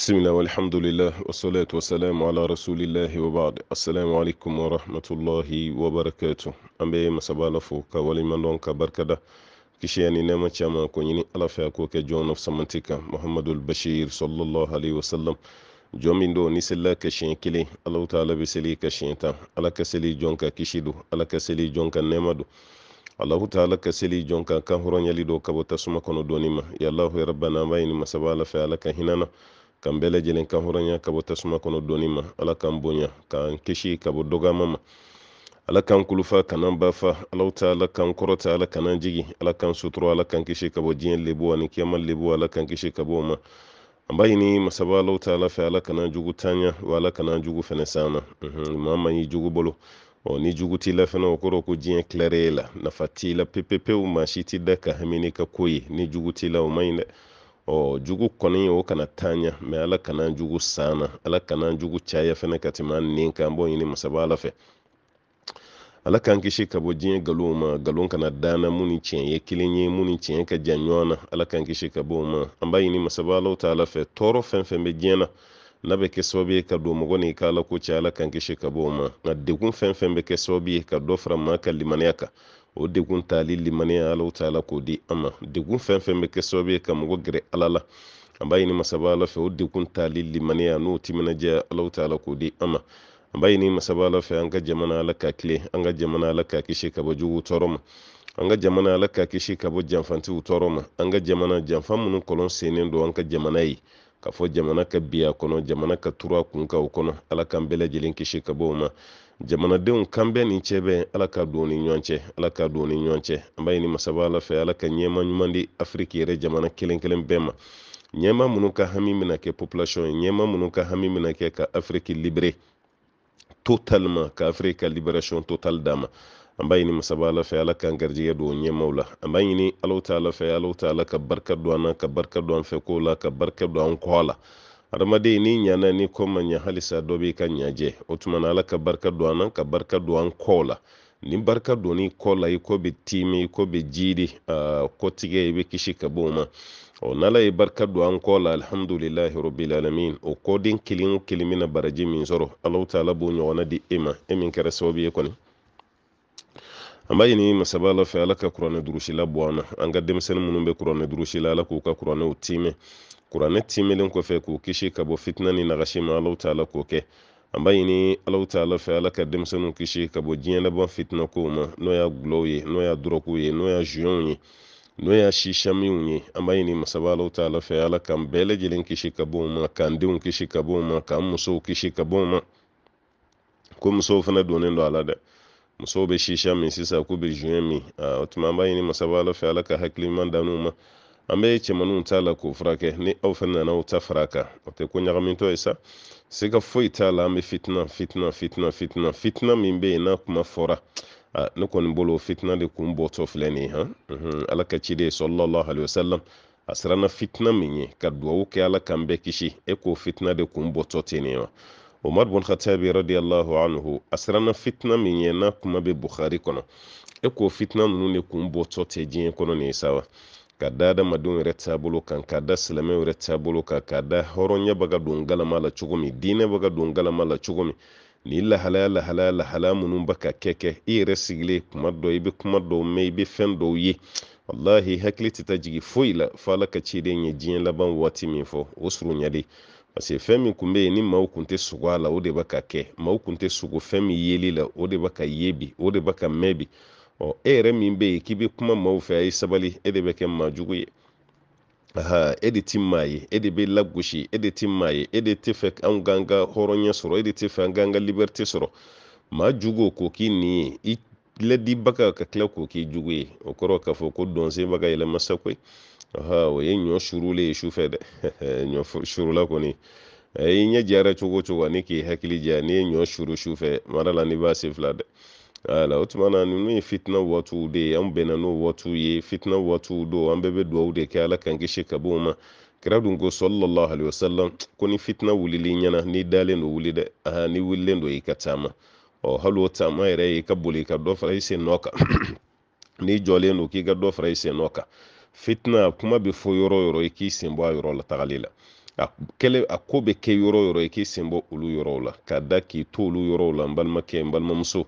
bismillah walhamdulillah wassalatu wassalamu ala rasulillahi wabaad assalamu aleykum warahmatullahi wabarakatuh an be masaba la fo ka waliɲuman ka barikada kishiya ni nɛɛma caaman ko ɲini ala fɛ ko kɛ jɔn samanti kan muhamadul bashir sallallahu alaihi wasallam jɔn min do ni selila ka siɲɛ kelen alahu taala be seli ka siɲɛ tan ala ka seli jɔn ka kisi do ala ka seli jɔn ka nɛɛma do alahu taala ka seli jɔn kan kan hɔrɔnyali do ka bɔ tasuma kɔnɔ dɔɔni ma yalahu ya rabbana an b'a ɲini masaba ala fɛ ala ka hinana kan bɛɛ lajɛlen kan hɔrɔnya ka bɔ tasuma kɔnɔ dɔɔni ma ala k'an bonya k'an kisi ka bɔ dɔgɔma ma ala k'an kulufa kana bafa alaw ta ala k'an kɔrɔta ala kana jigi ala k'an sutura ala k'an kisi ka bɔ diɲɛ lebu ani kiyama lebu ala k'an kisi ka bɔ o ma an b'a ɲini masaba alaw ta ala fɛ ala kana jugu tanya wa ala kana jugu fɛnɛ sanna maa mhm, ma y'i jugu bolo ɔ ni jugu t'i la fɛnɛ o kɔrɔ ko diɲɛ kilɛre la nafa t'i la pepepewu maa si t'i da ka hami ka ko ye ni jugu t'i la o man ɲi dɛ ɔ jugu kɔni o kana tanya mɛ ala kana jugu sana ala kana jugu caya fɛnɛ ka tɛmɛ an nin kan an b'o ɲini masaba ala fɛ ala k'an kisi ka bɔ diɲɛ galon ma galon kana dana mun ni tiɲɛ ye kelen ye mun ni tiɲɛ ka jan ɲɔgɔn ala k'an kisi ka bɔ ma an b'a ɲini masaba alaw ta ala fɛ tɔɔrɔ fɛn fɛn bɛ diɲɛ na n'a bɛ kɛ sababu ye ka don mɔgɔ ni ka ala ko cɛ ala k'an kisi ka bɔ ma nka degun fɛn fɛn bɛ kɛ sababu ye ka dɔ fara maa ka limaniya kan o degun tali limaniya alaw taala k'o di an ma degun fɛn fɛn bɛ kɛ sababu ye ka mɔgɔ gɛrɛ ala la an b'a ɲini masaba ala fɛ o degun tali limaniya n'o timinadiya alaw taala k'o di an ma an b'a ɲini masaba ala fɛ an ka jamana ala ka kile an ka jamana ala ka kisi ka bɔ juguw tɔɔrɔ ma an ka jamana ala ka kisi ka bɔ janfantiw tɔɔrɔ ma an ka jamana janfa minnu kɔlɔn sennen don an ka jamana ye k'a fɔ jamana ka bi kɔnɔ jamana ka turu kun ka o kɔnɔ ala k'an bɛɛ lajɛlen kisi ka bɔ o ma jamanadenw kanbɛn ni cɛbɛn ala ka don ni ɲɔgɔn cɛ ala ka don ni ɲɔgɔn an b'a ɲini masaba ala fɛ ala ka ɲɛma ɲuman di afiriki yɛrɛ jamana kelen kelen bɛɛ ma ɲɛma minnu ka hami bɛna kɛ population ye ɲɛma minnu ka hami bɛna kɛ ka afiriki libere totalement ka afiriki ka liberation total d'a an b'a ɲini masaba ala fɛ ala k'an garijɛgɛ don ɲɛmaw la an b'a ɲini alaw ta ala fɛ alaw ta ala ka barika don an na ka barika don an fɛ ko la ka barika don an kɔ la adamaden ni ɲana ni ko ma ɲa halisa dɔ b'i ka ɲajɛ o tuma na ala ka barika don an na ka barika don an kɔ la ni barika donni kɔ la i ko bɛ tiimi i ko bɛ jiidi kɔtigɛ i bɛ kisi ka bɔ o ma n'ala ye barika don an kɔ la alhamdulilahi rabbil alamin o kɔden kelen o kelen bɛna baraji min sɔrɔ alahu taala b'o ɲɔgɔnna di e ma e min kɛra sababu ye kɔni an b'a ɲini masaba ala fɛ ala ka kuranɛ durusila bɔ an na an ka denmisɛnnin minnu bɛ kuranɛ durusila ala k'u ka kuranɛw tiimɛ kuranɛ timelen kɔfɛ k'u kisi ka bɔ fitina ni nagasi ma alaw taala k'o kɛ an b'a ɲini alaw taala fɛ ala ka denmisɛnninw kisi ka bɔ diɲɛ laban fitina kow ma n'o y'a gulɔw ye n'o y'a dɔrɔkuw ye n'o y'a zuyɔnw ye n'o y'a sisamiw ye an b'a ɲini masaba alaw taala fɛ ala k'an bɛɛ lajɛlen kisi ka bɔ o ma k'an denw kisi ka bɔ o ma k'an musow kisi ka bɔ o ma ko musow fana donnen don a la dɛ musow bɛ sisiya min sisan k'u bɛ zuyɛn min o tuma an b'a ɲini masaba ala fɛ ala ka hakili ɲuman dan'u ma an bɛ cɛmaninw t'a la k'o furakɛ ni aw fana nana aw ta fara kan o tɛ ko ɲagamintɔ ye sa ka foyi t'a la an bɛ fitina fitina fitina fitina fitina min bɛ yen n'a kuma fɔra ne kɔni bolo fitina de kun bɔtɔ filɛ nin ye han mhm. ala ka ci de sallallahu alaihi wasallam wasalam a siranna fitina min ye ka dugawu kɛ ala k'an bɛɛ kisi e k'o fitina de kun bɔtɔ ten nin wa umar bun khatabi radiyallahu anhu a siranna fitina min ye n'a kuma be bukhari kɔnɔ e k'o fitina ninnu de kun bɔtɔ tɛ diɲɛ kɔnɔ nin ye sa wa ka da adamadenw yɛrɛ taabolo kan ka da silamɛw yɛrɛ taabolo kan ka da hɔrɔnya bɛ don galama la cogo min diinɛ bɛ don galama la cogo min ni lahalaya lahalaya lahalaya minnu bɛ ka kɛ kɛ i yɛrɛ sigilen kuma dɔ i bɛ kuma dɔw mɛn i bɛ fɛn dɔw ye walahi hakili tɛ ta jigi foyi la fɔ ala ka ciden ye diɲɛ laban waati min fɔ o surunya de parce que fɛn min tun bɛ yen ni maaw tun tɛ sogo a la o de bɛ ka kɛ maaw tun tɛ sogo fɛn min yeli la o de bɛ ka ye bi o de bɛ ka mɛn bi ɔ e yɛrɛ min bɛ yen k'i bɛ kuma maaw fɛ a ye sabali e de bɛ kɛ maa jugu ye aha e de ti maa ye e de bɛ lagosi e de ti maa ye e de tɛ fɛ anw k'an ka hɔrɔnya sɔrɔ e de tɛ fɛ an k'an ka liberté sɔrɔ maa jugu k'o k'i nin ye i ladibaga ka tila k'o k'i jugu ye o kɔrɔ k'a fɔ ko dɔnsenbaga yɛlɛmasa koyi aha o ye ɲɔ surule ye sufɛ dɛ ɲɔ surula kɔni i ɲɛ jara cogo cogo ani k'i hakili jɛ n'i ye ɲɔ suru sufɛ mara la n'i b'a sen fila dɛ wala o tuma na ninnu ye fitina waatiw de ye an bɛnna n'o waatiw ye fitina waatiw don an bɛɛ bɛ dugawu de kɛ ala k'an kisi ka bɔ o ma kira dun ko sallallahu alaihi wasallam ko ni fitina wulili ɲɛna n'i dalen don wuli dɛ aha ni wililen don i ka taama ɔ hali o taama yɛrɛ i ka boli ka dɔ fara i sen nɔ kan n'i jɔlen don k'i ka dɔ fara i sen nɔ kan fitina kuma bɛ fɔ yɔrɔ o yɔrɔ i k'i sen bɔ a yɔrɔ la tagali la a kɛlɛ a ko bɛ kɛ yɔrɔ o yɔrɔ i k'i sen bɔ olu yɔrɔw la ka da k'i to olu yɔrɔw la n balimakɛ n balimamuso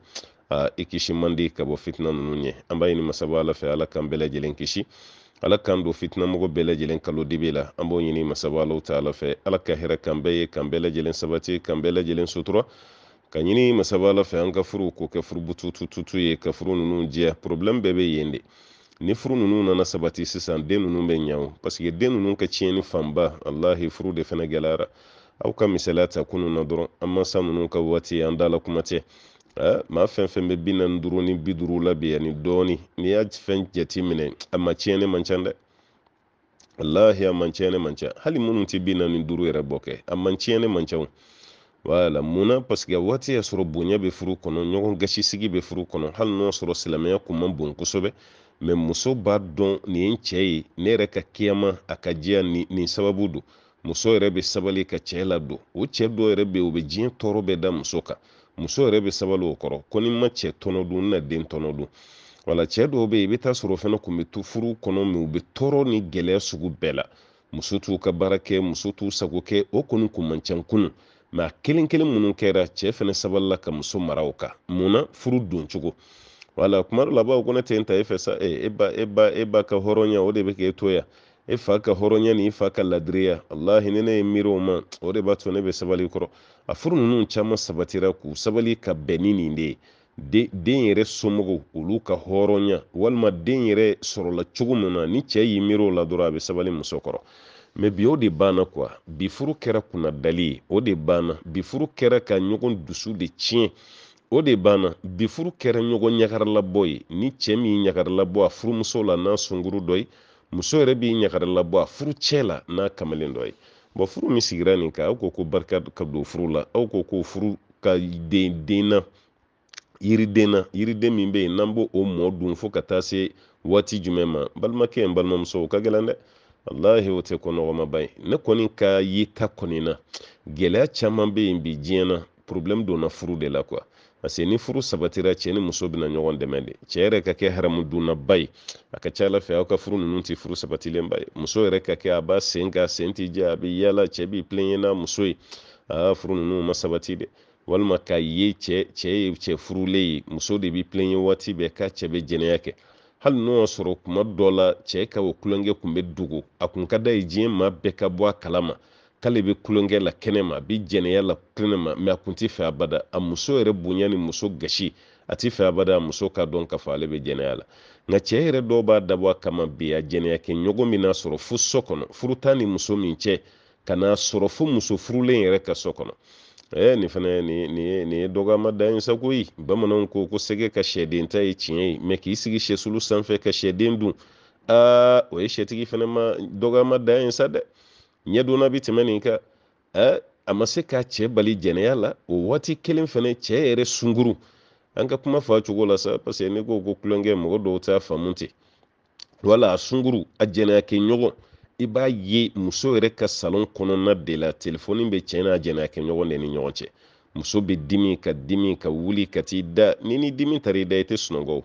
uh, i kisi man di ka bɔ fitina ninnu ɲɛ an b'a ɲini masaba ala fɛ ala k'an bɛɛ kisi ala k'an don fitinamɔgɔ bɛɛ kalo dibi la an b'o ɲini masaba alaw ta ala fɛ ala ka hɛrɛ k'an bɛɛ ye k'an bɛɛ sabati k'an bɛɛ sutura ka ɲini masaba ala fɛ an ka furu k'o kɛ furu butututu ye ka furu ninnu jɛya problème bɛɛ bɛ yen de ni furu ninnu nana sabati sisan den ninnu bɛ ɲawo paseke den ninnu ka tiɲɛni fanba alahi furu de fɛnɛ gɛlɛyara aw ka misaliya ta kunun na dɔrɔn an masa ninnu ka waati an da kuma tɛ maa fɛn fɛn bɛ bi naani duuru ni bi duuru la bi ani dɔɔni n'i y'a fɛn jate minɛ a ma tiɲɛ ne man ca dɛ walahi a man tiɲɛ ne man ca hali minnu tɛ bi naani duuru yɛrɛ bɔ kɛ a man tiɲɛ ne man ca wala munna paseke waati y'a sɔrɔ bonya bɛ furu kɔnɔ ɲɔgɔn gasisigi bɛ furu kɔnɔ hali n'o sɔrɔ silamɛya kun man bon kosɛbɛ mɛ muso b'a dɔn nin ye cɛ ye ne yɛrɛ ka kiyama a ka diya nin sababu don muso yɛrɛ bɛ sabali ka cɛ ladon o cɛ dɔw yɛrɛ bɛ yen o bɛ diɲɛ tɔɔrɔ bɛɛ da muso kan muso yɛrɛ bɛ sabali o kɔrɔ ko ni ma cɛ tɔnɔ dun na den tɔnɔ dun wala cɛɛ dɔw be yen i be taa sɔrɔ fana kun bɛ to furu kɔnɔ mɛ u bɛ tɔɔrɔ ni gɛlɛya sugu bɛɛ la muso t'u ka baara kɛ muso t'u sago kɛ o kɔni kun man ca kunun a kelen kelen minnu kɛra cɛɛ fana sabalila ka muso mara o kan munna furu don cogo wala kuma dɔ la a b'a ko ne tɛ n ta e fɛ sa e, e ba e ba e ba ka hɔrɔnya o de bɛ k'e to yan e fa ka hɔrɔnya ni i fa ka ladiriya allahi ni ne ye miiri o ma o de b'a to ne bɛ sabali kɔrɔ a furu ninnu caman sabatira k'u sabali ka bɛn ni nin de ye den yɛrɛ somɔgɔw olu ka hɔrɔnya walima den yɛrɛ sɔrɔla cogo min na ni cɛ y'i miiri o la dɔrɔn a bɛ sabali muso kɔrɔ mɛ bi o de banna kuwa bi furu kɛra kunnadali ye o de banna bi furu kɛra ka ɲɔgɔn dusu de tiɲɛ o de banna bi furu kɛra ɲɔgɔn ɲagaralabɔ ye ni cɛ min ɲagaralabɔ a furumuso la n'a sunkuru dɔ ye muso yɛrɛ b'i ɲagarila bɔ a furu cɛ la n'a kamalen dɔ ye bɔn furu min sigira nin kan aw ko ko barika ka don furu la aw ko ko furu ka den na yiriden na yiriden min bɛ yen n'an b'o o mɔ dun fo ka taa se waati jumɛn ma balimakɛ n balimamuso o ka gɛlɛn dɛ walahi o tɛ kɔnɔgɔmaba ye ne kɔni ka yeta kɔni na gɛlɛya caman bɛ yen bi diɲɛ na porobilɛmu donna furu de la kuwa parce que ni furu sabatira cɛ ni muso bena ɲɔgɔn dɛmɛ de cɛ yɛrɛ ka kɛ haramudunaba ye a ka ca ala fɛ aw ka furu ninnu tɛ furu sabatilenba ye muso yɛrɛ ka kɛ a b'a sen ka sen t'i jɛ a bɛ yaala cɛ b'i pilenye muso ye aa furu ninnu ma sabati dɛ walima k'a ye cɛ cɛ ye cɛ furulen ye muso de b'i pilenye waati bɛɛ k'a cɛ bɛ jɛnɛya kɛ hali n'o y'a sɔrɔ kuma dɔ la cɛ ka o kulonkɛ kun bɛ dogo a kun ka da ye diɲɛ maa bɛɛ ka bɔ a kalama k'ale bɛ kulonkɛ la kɛnɛma a bɛ jɛnɛya la kɛnɛma mɛ a tun t'i fɛ abada a muso yɛrɛ bonya ni muso gasi a t'i fɛ abada a muso ka dɔn k'a fɔ ale bɛ jɛnɛya la nka cɛ yɛrɛ dɔw b'a dabɔ a kama bi a jɛnɛya kɛ ɲɔgɔn min n'a sɔrɔ fo so kɔnɔ furu ni muso min cɛ ka n'a sɔrɔ fo muso furulen yɛrɛ ka so kɔnɔ ɛɛ nin fana nin ye dɔgɔma dan ye sago bamananw ko ko sɛgɛ ka sɛden ta ye tiɲɛ ye mɛ k'i sigi sɛsulu sanfɛ ka sɛden dun aa o ye sɛtigi fana ma dɔgɔma dan sa dɛ ɲɛdonna bi tɛmɛ nin ka a ma se k'a cɛ bali jɛnɛya la o waati kelen fɛnɛ cɛɛ yɛrɛ sunguru an ka kuma fa cogo la sa parce ne ko ko kulonkɛ mɔgɔ dɔw t'a faamu te wala a sunguru a jɛnɛya kɛ ɲɔgɔn i b'a ye muso yɛrɛ ka salon kɔnɔna de la telefoni bɛ cɛ n'a jɛnɛya kɛ ɲɔgɔn de ni ɲɔgɔn cɛ muso be dimi ka dimi ka wuli ka t'i da ni ni dimi tari i da i tɛ sunɔgɔw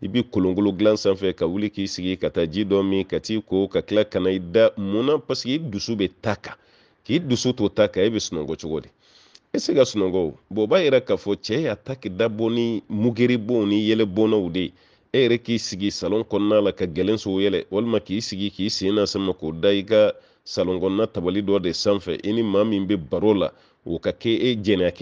i bi kolongolo dilan sanfɛ ka wuli k'i sigi ka taa ji dɔ min ka t'i ko ka tila ka na i da munna paseke i dusu bɛ ta kan k'i dusu to ta kan e bɛ sunɔgɔ cogo di e se ka sunɔgɔ o b'a yira k'a fɔ cɛ y'a ta k'i dabɔ ni mugeribonw ni yɛlɛbonnaw de ye e yɛrɛ k'i sigi salon kɔnɔna la ka gɛlɛn so yɛlɛ walima k'i sigi k'i sen na sama k'o da i ka salon kɔnɔna tabali dɔ de sanfɛ i ni maa min bɛ baro la o ka kɛ e jɛnɛya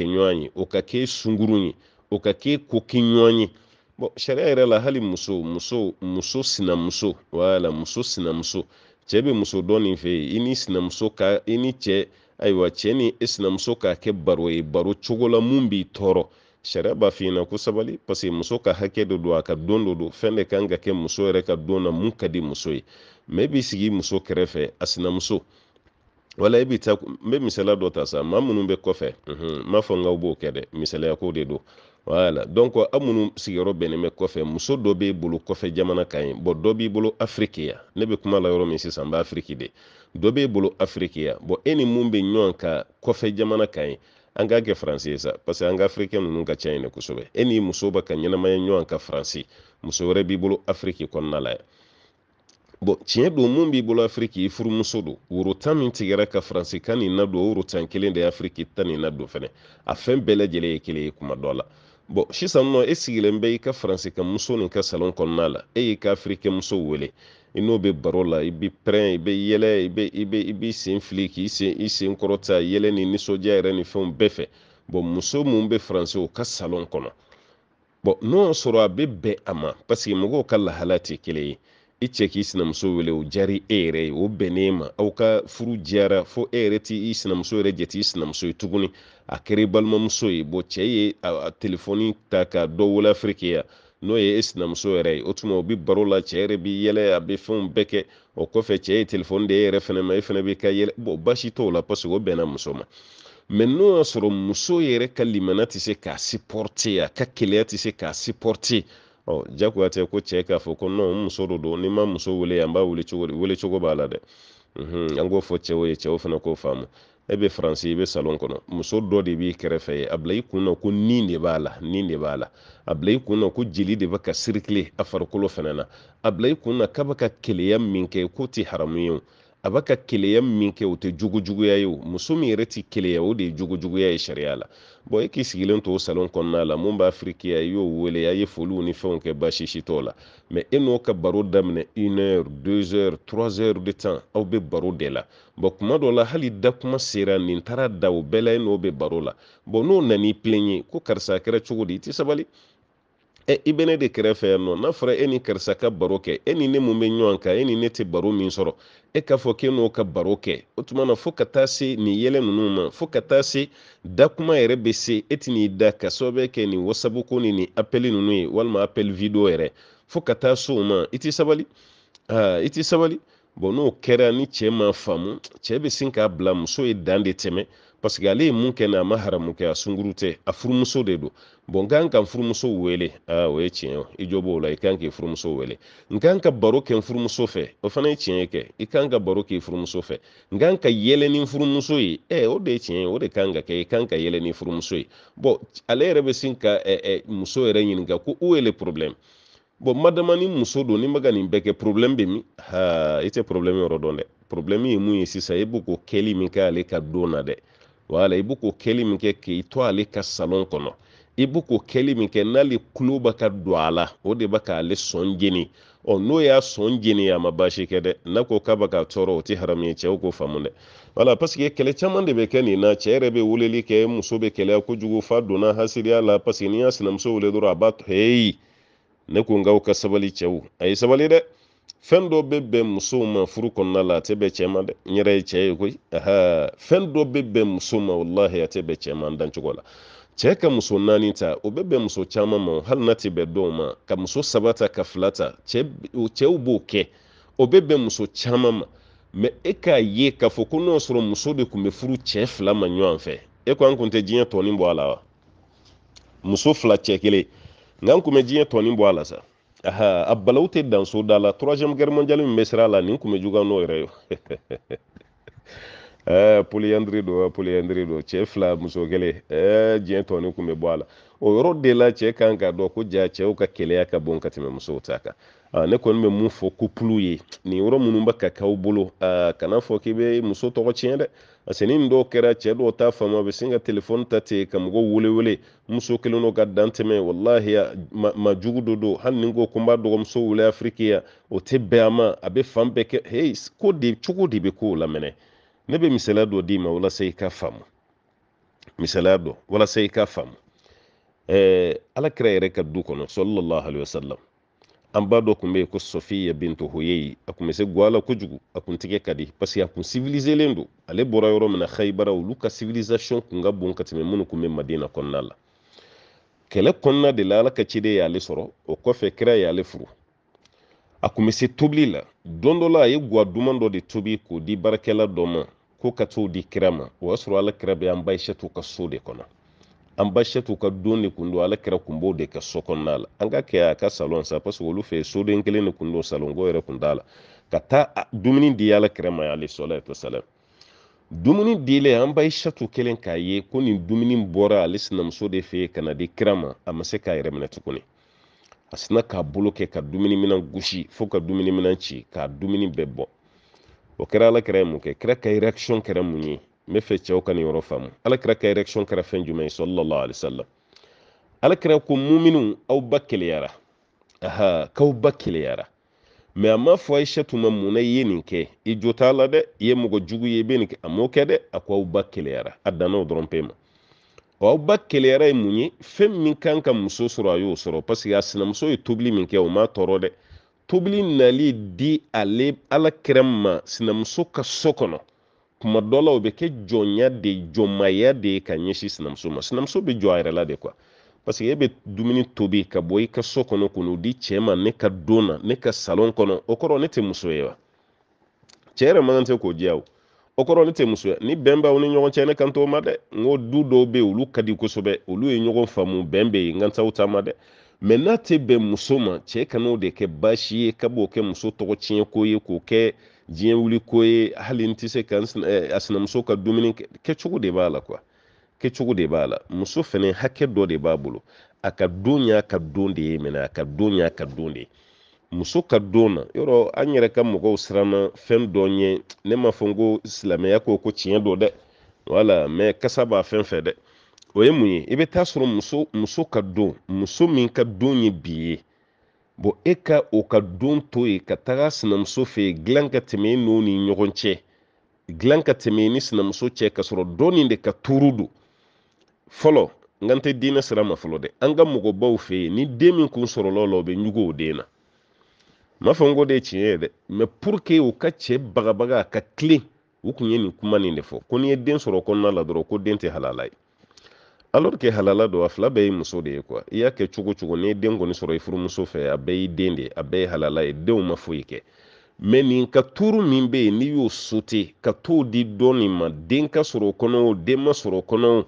ye o ka kɛ e sunkuru ye o ka kɛ e ko ye bon sariya yɛrɛ la hali muso muso muso sinamuso wala muso sinamuso cɛ bɛ muso dɔ nin fɛ yen i ni sinamuso ka i ni cɛ ayiwa cɛ ni e sinamuso ka kɛ baro ye baro cogo la mun b'i tɔɔrɔ sariya b'a f'i ɲɛna ko sabali paseke muso ka hakɛ dɔ don a ka don dɔ don fɛn de kan ka kɛ muso yɛrɛ ka don na mun ka di muso ye mɛ e b'i sigi muso kɛrɛfɛ a sinamuso wala e b'i ta n bɛ misaliya dɔ ta sa maa minnu bɛ kɔfɛ m'a fɔ n k'aw b'o kɛ dɛ misaliyako de don wala donc amunu minnu sigiyɔrɔ bɛnnen bɛ kɔfɛ muso dɔ b'e bolo kɔfɛ jamana kan ye bɔn dɔ b'i bolo afiriki ya ne bɛ kuma la yɔrɔ min sisan n b'a afiriki de dɔ b'e bolo afiriki ya bɔn e ni mun bɛ ɲɔgɔn ka kɔfɛ jamana kan ye an k'a kɛ faransi ye sa parce que an ka afirikɛ ninnu ka ca yen de kosɛbɛ e ni muso bɛ ka ɲɛnamaya ɲɔgɔn ka faransi muso wɛrɛ b'i bolo afiriki kɔnɔna la yan bon tiɲɛ don mun b'i bolo afiriki i furumuso don woro tan min tigɛra ka faransi kan nin na don o woro tan kelen de ye afiriki tan nin na don fɛnɛ a fɛn bɛɛ lajɛlen ye kelen ye kuma dɔ la bon sisan nɔ e sigilen bɛ i ka faransi ka muso nin ka salon kɔnɔna la e y'i ka afirikɛn muso wele i n'o bɛ baro la i bɛ pɛrɛn i bɛ yɛlɛ i bɛ i bɛ i b'i sen fili k'i sen i sen kɔrɔta yɛlɛ ni nisɔndiya yɛrɛ ni fɛnw bɛɛ fɛ bon muso mun bɛ faransi o ka salon kɔnɔ bon n'o y'a sɔrɔ a bɛ bɛn a ma paseke mɔgɔw ka lahala tɛ kelen ye i cɛ k'i sinamuso wele o jari e yɛrɛ ye o bɛnnen ma aw ka furu jara fo e yɛrɛ ti i sinamuso yɛrɛ jate i sinamuso ye tuguni a kɛra i balimamuso ye bɔn cɛ ye telefɔni ta ka dɔ wolo afiriki ya n'o ye e sinamuso yɛrɛ ye o tuma o bi baro la cɛ yɛrɛ bi yɛlɛ a bɛ fɛnw bɛɛ kɛ o kɔfɛ cɛ ye telefɔni de e yɛrɛ fɛnɛ ma e fɛnɛ b'i ka yɛlɛ bɔn basi t'o la parce o bɛnna muso ma mɛ n'o y'a sɔrɔ muso yɛrɛ ka limana tɛ se k'a supporte a ka keleya tɛ se k'a supporte ɔ oh, ko cɛɛ k'a fɔ ko non n muso do do ni ma muso wele an n b'a mm-hmm, wele cogo b'a la dɛ an k'o fɔ cɛw ye cɛw fana k'o faamu e be faransi i be salon kɔnɔ muso dɔ de b'i kɛrɛfɛ ye a bila i kun na ko nin de b'a la nin de b'a la a bila i kun na ko jeli de bɛ ka sirikile a farikolo fana na a bila i kun na k'a bɛ ka keleya min kɛ k'o tɛ haramu ye o a bɛ ka keleya min kɛ o tɛ jugujuguya ye o muso min yɛrɛ tɛ keleya o de ye jugujuguya ye sariya la bɔn e k'i sigilen to salon kɔnɔna la mun b'a firikiya i y'o wele a ye foliw ni fɛnw kɛ baasi si t'o la mɛ e n'o ka baro daminɛ une heure deux heures trois heures de temps aw bɛ baro de la bɔn kuma dɔ la hali da kuma sera nin taara da o bɛɛ la e n'o bɛ baro la bɔn n'o nan'i pilen ye ko karisa kɛra cogo di i tɛ sabali ɛ i bɛ ne de kɛrɛfɛ yan nɔ n'a fɔra e ni karisa ka baro kɛ e ni ne mun be ɲɔgɔn kan e ni ne tɛ baro min sɔrɔ e k'a fɔ k'e n'o ka baro kɛ o tuma na fo ka taa se nin yɛlɛ nunu ma fo ka taa se dakuma yɛrɛ be se e tɛ nii da ka sababu kɛ nin wasabu ko ni nin apɛli ninnu ye walima apɛli video yɛrɛ fo ka taa se ma i tɛ sabali i tɛ sabali n'o kɛra ni cɛɛ ma faamu cɛɛ be sin k'a bila muso ye dan de tɛmɛ parce que ale ye mun kɛ na a ma haramu kɛ a sunguru tɛ a furumuso de don bɔn n kan ka n furumuso wele aa o ye tiɲɛ i jɔ b'o la i kan k'i furumuso wele n kan ka baro kɛ n furumuso fɛ o fana ye tiɲɛ kɛ i kan ka baro k'i furumuso fɛ n kan ka yɛlɛ ni furumuso ye ɛ o de ye tiɲɛ ye o de kan ka kɛ i kan ka yɛlɛ ni furumuso ye bɔn ale yɛrɛ bɛ sin ka ɛ ɛ muso yɛrɛ ɲininka ko o ye le problème bon madama ni muso don ni ma ka nin bɛɛ kɛ problème bɛ min haa i tɛ problème yɔrɔ dɔn dɛ problème ye mun ye sisan e b'o k'o kɛli min k'ale ka don na dɛ wala i b'u k'o kɛli min kɛ k'i to ale ka salon kɔnɔ i b'u k'o kɛli min kɛ n'ale tulo b'a ka don a la o de b'a k'ale sɔn jeni ɔ n'o y'a sɔn jeni a ma baasi kɛ dɛ n'a ko k'a b'a ka tɔɔrɔ o tɛ haramu ye cɛw k'o faamu dɛ wala paseke kɛlɛ caman de bɛ kɛ nin na cɛ yɛrɛ bɛ weleli kɛ muso bɛ kɛlɛya kojugu fa donna hasidiya la paseke n'i y'a sinamuso wele dɔrɔn a b'a to heyi ne ko n k'aw ka sabali cɛw a ye sabali dɛ fɛn dɔ bɛ bɛn musow ma furu kɔnɔna la a tɛ bɛn cɛ ma dɛ n yɛrɛ ye cɛ ye koyi aha fɛn dɔ bɛ bɛn musow ma walahi a tɛ bɛn cɛ ma n dancogo la cɛ ka muso naani ta o bɛ bɛn muso caman ma hali n'a tɛ bɛn dɔw ma ka muso saba ta ka fila ta cɛw b'o kɛ o bɛ bɛn muso caman ma mɛ e k'a ye k'a fɔ ko n'o y'a sɔrɔ muso de tun bɛ furu cɛ fila ma ɲɔgɔn fɛ e ko an tun tɛ diɲɛ tɔni bɔ a la wa muso fila cɛ kelen nka n tun bɛ diɲɛ tɔni bɔ a la sa a balaw tɛ dan da la troisième guerre mondiale min bɛ sira la nin kun bɛ juguya n'o yɛrɛ ye eh, polyandri do polyandri do cɛ fila eh, muso kelen diɲɛ tɔ nin kun bɛ bɔ a la o yɔrɔ de la cɛ kan k'a dɔn ko ja cɛw ka kɛlɛya ka bon ka tɛmɛ musow ta kan ah, ne kɔni bɛ mun fɔ ko pulu ye nin yɔrɔ minnu bɛ ka k'aw bolo ah, kana fɔ k'i bɛ muso tɔgɔ tiɲɛ dɛ parce que nin dɔw kɛra cɛɛ dɔw t'a faama bɛ sin ka telefɔni ta te ka mɔgɔ welewele muso kelen dɔ ka dantɛmɛ wallahi ma, ma jugu dɔ do hali ni ko ko n b'a dɔgɔmuso wele afiriki ya o tɛ bɛn a ma a bɛ fan bɛɛ kɛ hey, ko de cogo de bɛ kow lamɛnɛ ne bɛ misaliya dɔ d'i ma walasa i ka faamu misaliya dɔ walasa i ka faamu ɛɛ eh, alakira yɛrɛ ka du kɔnɔ sallallahu alaihi wasallam an ba dɔ tun bɛ ko sofiya bintu huyei a tun bɛ se gwala la kojugu a tun tɛgɛ ka di parce que a tun civiliselen don ale bɔra yɔrɔ min na hayibara olu ka civilisation tun ka bon ka tɛmɛ minnu tun bɛ madina kɔnɔna la kɛlɛ kɔnɔna de la ala ka ciden y'ale sɔrɔ o kɔfɛ kira y'ale furu a tun bɛ se tobili la don dɔ la a ye gwa duman dɔ de tobi k'o di baarakɛla dɔ ma ko ka t'o di kira ma o y'a sɔrɔ ala kira bɛ an bayisɛtu ka so de kɔnɔ an bashatu ka don de kun ala kira kumbo b'o de kɛ so kɔnɔna la an ka kɛ ka salon sa parce que olu fɛ soden kelen de kun don salonko yɛrɛ kun t'a la ka taa dumuni di ala kɛra ma ali salatu to salam dumuni dilen an shatu kelen k'a ye ko dumini dumuni bɔra ale sinamuso de fɛ ka di kira ma a se k'a yɛrɛ minɛ tuguni a k'a bolo kɛ ka dumuni minan gosi fo ka dumuni minan ci k'a dumuni bɛɛ o kɛra ala kɛra ye mun kira ka reaction kɛra mun ye n bɛ fɛ cɛw ka nin yɔrɔ faamu alakira ka erection kɛra fɛn jumɛn ye sɔlɔlɔ alisalam alakira ko muminu aw ba keleyara aha k'aw ba keleyara mɛ a ma fɔ ayisa tuma munna i ye nin kɛ i jo t'a la dɛ i ye mɔgɔ jugu ye i bɛ nin kɛ a m'o kɛ dɛ a ko aw ba keleyara a danna o dɔrɔn pe ma wa aw ba keleyara ye mun ye fɛn min kan ka muso sɔrɔ a y'o sɔrɔ paseke a sinamuso ye tobili min kɛ o m'a tɔɔrɔ dɛ tobili nali di ale ala ma sinamuso ka so kɔnɔ kuma dɔ la o bɛ kɛ jɔnya de jɔnmaya de ye ka ɲɛsin sinamuso ma sinamuso bɛ jɔ a yɛrɛ la de kuwa parce que e bɛ dumuni tobi ka bɔ i ka so kɔnɔ k'o di cɛ ma ne ka don na ne ka salon kɔnɔ o kɔrɔ ne tɛ muso ye wa cɛ yɛrɛ man kan tɛ k'o diya o o kɔrɔ ne tɛ muso ye ni bɛn ni ɲɔgɔn cɛ ne kan t'o ma dɛ n ko du dɔw bɛ yen olu ka di kosɛbɛ olu ye ɲɔgɔn faamu bɛn bɛ yen n kan t'aw ta ma dɛ mɛ n'a tɛ bɛn muso ma cɛ kan'o de kɛ baasi ye ka b'o kɛ muso tɔgɔ tiɲɛ ko ye k'o kɛ diɲɛ wuli ko ye hali n tɛ se ka a sinamuso ka dumuni kɛcogo de b'a la kuwa kɛcogo de b'a la muso fana hakɛ dɔ de b'a bolo a ka don y'a ka don de ye mɛnɛ a ka don y'a ka don de ye muso ka don na yɔrɔ an yɛrɛ ka mɔgɔw siranna fɛn dɔ ne m'a fɔ n ko silamɛya ko ko tiɲɛ don dɛ wala mɛ kasa b'a fɛn fɛ dɛ o ye mun ye i bɛ taa sɔrɔ muso muso ka don muso min ka don ye bi ye bon e ka o ka don to yen ka taga sinamuso fɛ yen dilan ka tɛmɛ e n'o ni ɲɔgɔn cɛ dilan ka tɛmɛ e ni sinamuso cɛ ka sɔrɔ dɔɔnin de ka tuuru don fɔlɔ n tɛ diinɛ sira ma fɔlɔ dɛ an ka mɔgɔbaw fɛ yen ni den min kun sɔrɔla o la o bɛ ɲugu o den na n b'a fɔ n ko de ye tiɲɛ ye dɛ mɛ pour que u ka cɛ bagabaga ka tilen u kun ye nin kuma nin de fɔ ko n'i ye den sɔrɔ kɔnɔna la dɔrɔn ko den tɛ halala ye alors que halala do a fila bɛɛ ye muso de ye kuwa i y'a kɛ cogo cogo n'i ye den kɔni sɔrɔ i furumuso fɛ a bɛɛ y'i den de a bɛɛ ye halala ye denw ma foyi kɛ mɛ nin ka turu min bɛ yen n'i y'o sote ka t'o di dɔɔnin ma den ka sɔrɔ o kɔnɔ o den ma sɔrɔ o kɔnɔ o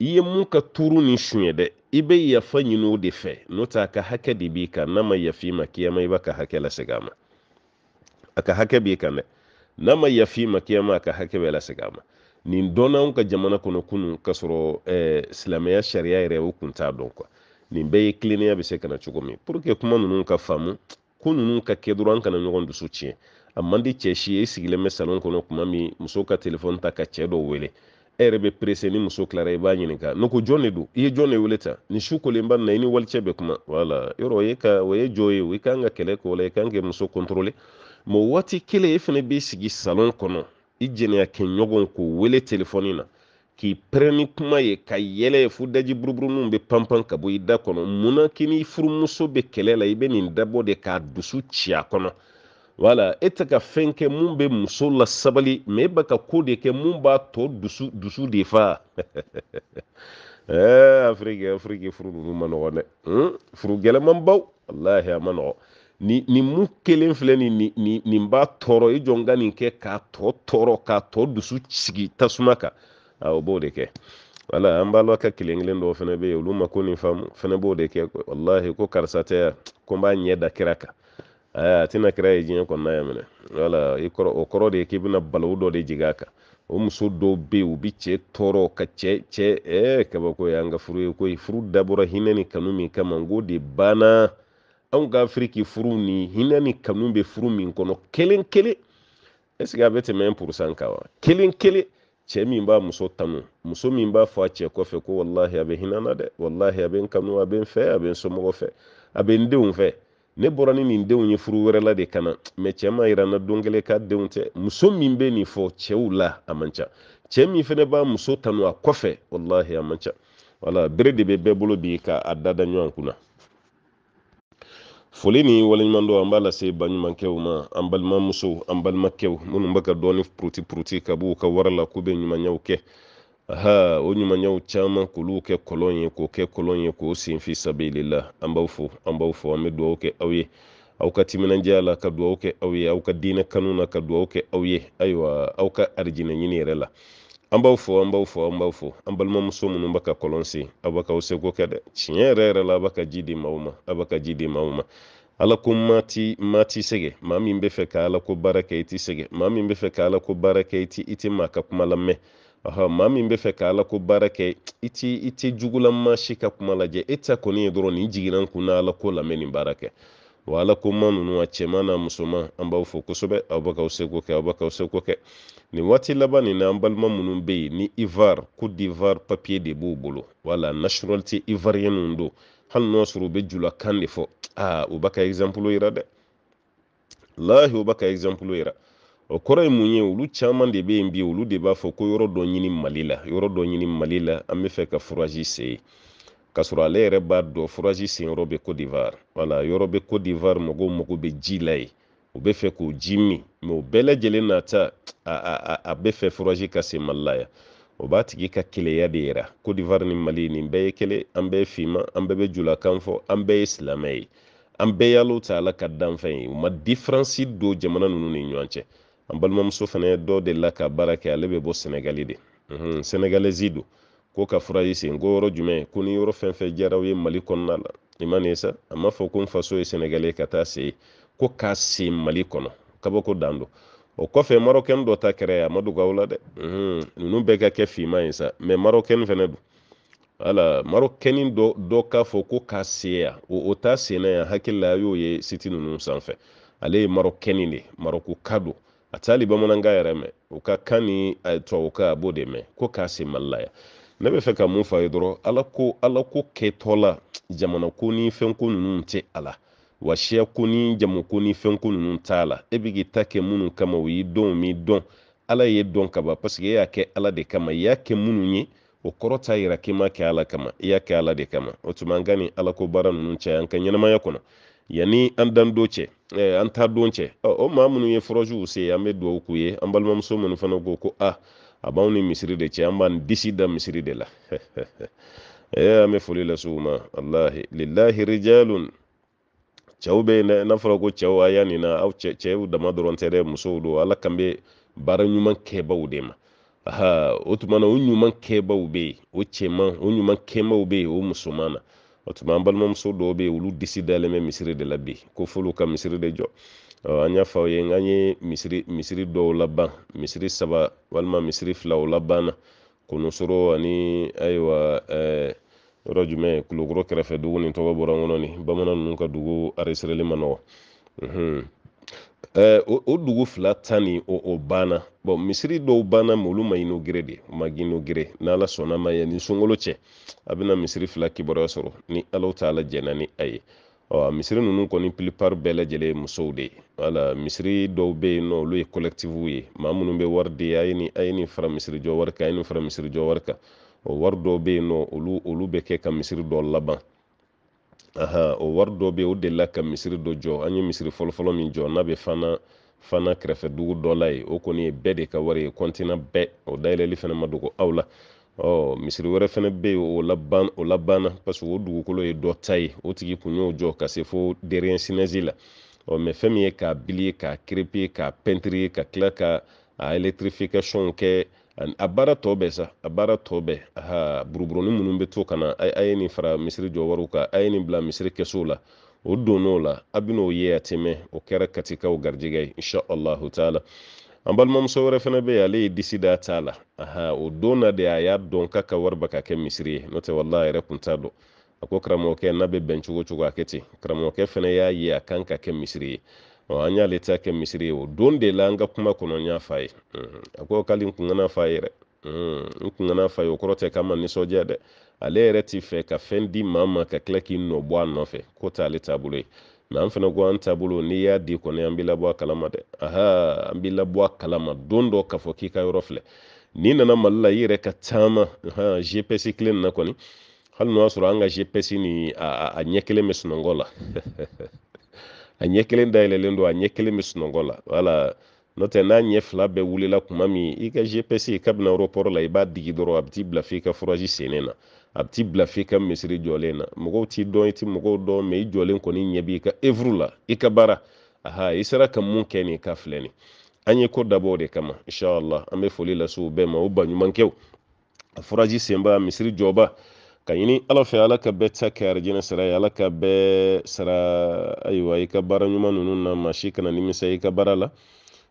i ye mun ka turu ni suɲɛ dɛ i bɛ yafa ɲini o de fɛ n'o tɛ a ka hakɛ de b'i kan n'a ma yafi ma kiyama i b'a ka hakɛ lasegin a ma a ka hakɛ b'i kan dɛ n'a ma yafi ma kiyama a ka hakɛ bɛ lasegin a ma nin dɔnna anw ka jamana kɔnɔ kunu k'a sɔrɔ eh, silamɛya sariya yɛrɛ o kun t'a dɔn nin bɛɛ ye kilennenya bɛ se ka na cogo min pour que kuma ninnu ka faamu ko ninnu ka kɛ dɔrɔn an kana ɲɔgɔn dusu tiɲɛ a man di cɛ si ye i e sigilen bɛ salon kɔnɔ kuma min muso ka telefɔni ta ka cɛ dɔw wele e yɛrɛ bɛ perese ni muso tilara i b'a ɲininka ne ko jɔn de don i ye jɔn de wele ta nin su kolenba na i ni walicɛ bɛ kuma wala yɔrɔ o ye ka o ye jo ye o i kan ka kɛlɛ k'o la i kan k'i muso contrôler mɛ waati kelen e fana b'i sigi salon kɔnɔ i jɛnɛya kɛ ɲɔgɔn k'o wele telefɔni na k'i pɛrɛn ni kuma ye ka yɛlɛ ye fo daji buruburunu bɛ panpan ka bɔ i da kɔnɔ munna k'i n'i furumuso bɛ kɛlɛ la i bɛ nin dabɔ de k'a dusu ci a kɔnɔ wala e tɛ ka fɛn kɛ mun bɛ muso la sabali mɛ e bɛ ka ko de kɛ mun b'a tɔ dusu dusu de fa ɛɛ eh, afiriki afiriki furu ninnu ma nɔgɔn dɛ hmm? furu gɛlɛmanbaw walahi a ma nɔgɔn ni ni mun kelen filɛ ni ni ni nin b'a tɔɔrɔ i jɔ n ka nin kɛ k'a tɔ tɔɔrɔ k'a tɔ dusu sigi tasuma kan a o b'o de kɛ wala an b'a lɔ ka kelen kelen dɔw fɛnɛ bɛ yen olu ma ko nin faamu fɛnɛ b'o de kɛ walahi ko karisa tɛ yan ko n b'a ɲɛ da kira kan aa a tɛna kira ye diɲɛ kɔnɔna yan minɛ wala i kɔrɔ o kɔrɔ de ye k'i bɛna balo dɔ de jigin a kan o muso dɔw bɛ yen u bɛ cɛ tɔɔrɔ ka cɛ cɛ ɛɛ kabako ye an ka furu ye koyi furu dabɔra hinɛ ni kanu min kama n k'o de banna anw ka afiriki furu ni hinɛ ni kanu bɛ furu min kɔnɔ kelen kelen ɛsike a bɛ tɛmɛ ɛn purusan kan wa kelen kelen cɛ min b'a muso tanu muso min b'a fɔ a cɛ kɔfɛ ko walahi a bɛ hinɛ na dɛ walahi a bɛ n kanu a bɛ n fɛ a bɛ n somɔgɔ fɛ a bɛ n denw fɛ ne bɔra ni nin denw ye furu wɛrɛ la de ka na mɛ cɛ ma yira n na don kelen k'a denw tɛ muso min bɛ nin fɔ cɛw la a man ca cɛ min fana b'a muso tanu a kɔfɛ walahi a man ca wala bere de bɛ bɛɛ bolo bi k'a dada ɲɔgɔn kunna foli ni waleɲuman dɔ an b'a lase baɲumankɛw ma an balimamusow an balimakɛw minnu be ka dɔɔni puruti puruti ka b'u ka wara la k'u be ɲumanɲɛw kɛ aha o ɲumanɲɛw caaman k'olu kɛ kɔlɔn ye k'o kɛ kɔlɔn ye k'o senfi sabili la an b'aw fo an b'aw fo an be duwaw kɛ aw ye aw ka timinandiya la ka duwaw kɛ aw ye aw ka diinɛ kanu na ka duwaw kɛ aw ye ayiwa aw ka arijinɛ ɲini yɛrɛ la an b'aw fɔ an b'aw fɔ an b'aw fɔ an balimamuso minnu b'a ka kɔlɔn sen aw b'a ka seko kɛ dɛ tiɲɛ yɛrɛ yɛrɛ la aw b'a ka ji di maaw ma aw b'a ka ji di maaw ma ala ko mati mati sɛgɛ maa min bɛ fɛ ka ala ko baara kɛ i ti sɛgɛ maa min bɛ fɛ ka ala ko baara kɛ i ti i ti maa ka kuma lamɛn aha maa min bɛ fɛ ka ala ko baara kɛ i ti i ti si ka kuma lajɛ e ta kɔni ye dɔrɔn nin jiginna n kun na ala ko lamɛn nin baara kɛ wa ala ko ma ninnu a cɛman n'a musoma an b'aw fo kosɛbɛ aw bɛ k'aw seko kɛ aw bɛ k'aw seko kɛ nin waati laban nin na an balima minnu bɛ yen ni ivar ko d'ivar papiye de b'u bolo wala nationalité ivoirienne don hali n'o sɔrɔ u bɛ jula kan ah, de fɔ aa u b'a ka exemple yira dɛ lahi u b'a ka exemple yira o kɔrɔ ye mun ye olu caman de bɛ yen bi olu de b'a fɔ ko yɔrɔ dɔ ɲini mali la yɔrɔ dɔ ɲini mali la an bɛ fɛ ka furazi sen k'a sɔrɔ ale yɛrɛ b'a dɔn furazi senyɔrɔ bɛ cote d'ivoire wala yɔrɔ bɛ cote d'ivoire mɔgɔw mago bɛ ji la yen u bɛ fɛ k'o ji min mɛ o bɛɛ lajɛlen nata a a a a bɛ fɛ furazi ka se mali la yan o b'a tigi ka keleya de yira cote d'ivoire ni mali nin bɛɛ ye kelen an bɛɛ fima an bɛɛ bɛ julakan fɔ an bɛɛ ye silamɛ ye an bɛɛ y'alo ta ala ka danfɛn ye u ma diferansi don jamana ninnu ni ɲɔgɔn cɛ an balimamuso fana dɔ de la ka baara kɛ ale bɛ bɔ senegali de sɛnɛgalɛzi don ko ka fura y'i sen ko yɔrɔ jumɛn ko ni yɔrɔ fɛn fɛn diyaraw ye mali kɔnɔna la i ma nin sa a ma fɔ ko n faso ye sɛnɛgɛlɛ ka taa se ko k'a se mali kɔnɔ kabako dan don o kɔfɛ marɔkɛni dɔ ta kɛra a ma dogo aw la dɛ ninnu bɛɛ ka kɛ finman ye sa mɛ marɔkɛni fɛnɛ don wala marɔkɛni dɔ dɔ k'a fɔ ko k'a se ya o o t'a sen na yan hakili la a y'o ye siti ninnu sanfɛ ale ye marɔkɛni de marɔku ka don a t'ali bamanankan yɛrɛ mɛn u ka kan ni tubabukan a b'o de mɛn ko k'a se mali la yan ne bɛ fɛ ka mun fa ye dɔrɔn ala ko ala ko kɛtɔ jamana ko ni fɛnko nunu tɛ a la wa siya ko ni jamu ko ni fɛnko ninnu t'a la e bɛ k'i ta kɛ minnu kama o y'i dɔn o m'i dɔn ala ye dɔn kaba paseke e y'a kɛ ala de kama i y'a kɛ minnu ye o kɔrɔ t'a yira k'i ma kɛ ala kama i y'a kɛ ala de kama o tuma an ka nin ala ko baara ninnu cɛ an ka ɲɛnamaya kɔnɔ yanni an dan don cɛ an ta don cɛ o maa minnu ye furajuw se an bɛ dugawu k'u ye an balimamuso minnu fana ko ko ah, a ni misiri de cɛ an b'an disi da misiri de la ee eh, an bɛ foli las'u ma lillahi rijalun cɛw bɛ yen n'a fɔra ko cɛw a y'a na aw cɛw dama dɔrɔn tɛ dɛ musow don ala kan bɛ baara ɲuman kɛbaw de ma aha o tuma na o ɲuman kɛbaw bɛ yen o cɛman o ɲuman kɛbaw bɛ yen o musoman na o tuma an balimamuso dɔw bɛ yen olu disi dalen bɛ misiri de la bi ko f'olu ka misiri de jɔ an y'a fɔ aw ye n an ye misiri misiri dɔw laban misiri saba walima misiri filaw labanna konusoro ani ayiwa ɛɛ yɔrɔ jumɛn kulukoro kɛrɛfɛ dugu ni tɔgɔ bɔra n kɔnɔ nin bamanan ninnu ka dugu aresireli ma nɔgɔ o dugu fila tan nin o o banna bɔn misiri dɔw banna mɛ olu ma inogere de ma ginogere n'ala sɔnna ma ye ni sunkolo cɛ a bɛna misiri fila kibaruya sɔrɔ ni alaw t'a la jɛnna ni a ye awa misiri nunu kɔni plupart bɛɛlajɛle musow de wala misiri dɔw be yen nɔ olu ye kolɛktivuw ye ma minnu be wari di a ye ni a ye ni fara misirijɔ wari kan a ye ni fara misirijɔ wari kan o wari dɔw be yen nɔ olu olu bɛ kɛ ka misiri dɔ laban aha o wari dɔ be yen o delila ka misiri dɔ jɔ an ye misiri fɔlɔfɔlɔ min jɔ n'a bɛ fana fana kɛrɛfɛ dugu dɔ la ye o kɔni ye bɛɛ de ka wari ye kɔntina bɛɛ o dayɛlɛli fana ma dogo aw la ɔ misiri wɛrɛ fɛnɛ bɛ yen o laban o laban parce que o dugukolo ye dɔ ta ye o tigi kun y'o jɔ ka se fo derien sinɛzi la ɔ mɛ fɛn min ye k'a bili k'a kerepe k'a pɛntiri ka tila ka a electrification kɛ a baara tɔ bɛɛ sa a baara tɔ bɛɛ aha buruburuni minnu bɛ to ka na a ye nin fara misiri jɔwariw kan a ye nin bila misiri kɛsow la o donn'o la a bɛn'o ye yatimɛ o kɛra katikaw garijɛgɛ ye insha allahu taala an balimamuso wɛrɛ fɛnɛ bɛ yen ale ye disi da t'a la aha o don de a y'a dɔn k'a ka wari ba ka kɛ misiri ye n'o tɛ walahi yɛrɛ kun t'a dɔn a ko karamɔgɔkɛ n'a be bɛn cogo cogo a kɛ ten karamɔgɔkɛ fɛnɛ y'a ye a kan ka kɛ misiri ye an y'ale ta kɛ misiri ye o don de la hmm, an hmm, ka kuma kɔnɔ n y'a fa ye a ko k'ale n kun kana fa ye dɛ n kun kana fa ye o kɔrɔ tɛ k'a ma nisɔndiya dɛ ale yɛrɛ t'i fɛ ka fɛn di maa ma ka tila k'i nɔ bɔ a nɔfɛ ko t'ale taabolo ye mɛ an fɛnɛ ko an taabolo n'i y'a di kɔni an b'i labɔ a kalama dɛ aha an b'i labɔ a kalama don dɔ k'a fɔ k'i ka yɔrɔ filɛ n'i nana mali la i yɛrɛ ka caama gps kelen na kɔni hali n'o y'a sɔrɔ an ka gps ni a ɲɛ kelen bɛ sunɔgɔ la a ɲɛ kelen dayɛlɛlen don a ɲɛ kelen bɛ sunɔgɔ la wala n'o tɛ n'a ɲɛ fila bɛɛ wulila tuma min i ka gps kabini aeroport la i b'a digi dɔrɔn a bɛ t'i bila f'i ka furaji sennen na a bɛ t'i bila f'i ka misiri jɔlen na mɔgɔw t'i dɔn i ti mɔgɔw dɔn mɛ i jɔlen kɔni ɲɛ b'i ka evru la i ka baara aha i sera ka mun kɛ nin ka filɛ nin an ye ko dabɔ de kama inshallah an bɛ foli lase u bɛɛ ma o baɲumankɛw a furaji senba misiri jɔba ka ɲini ala fɛ ala ka bɛɛ ta kɛ arijinɛ sara ye ala ka bɛɛ sara ayiwa i ka baara ɲuman ninnu na maa si kana nimisa i ka baara la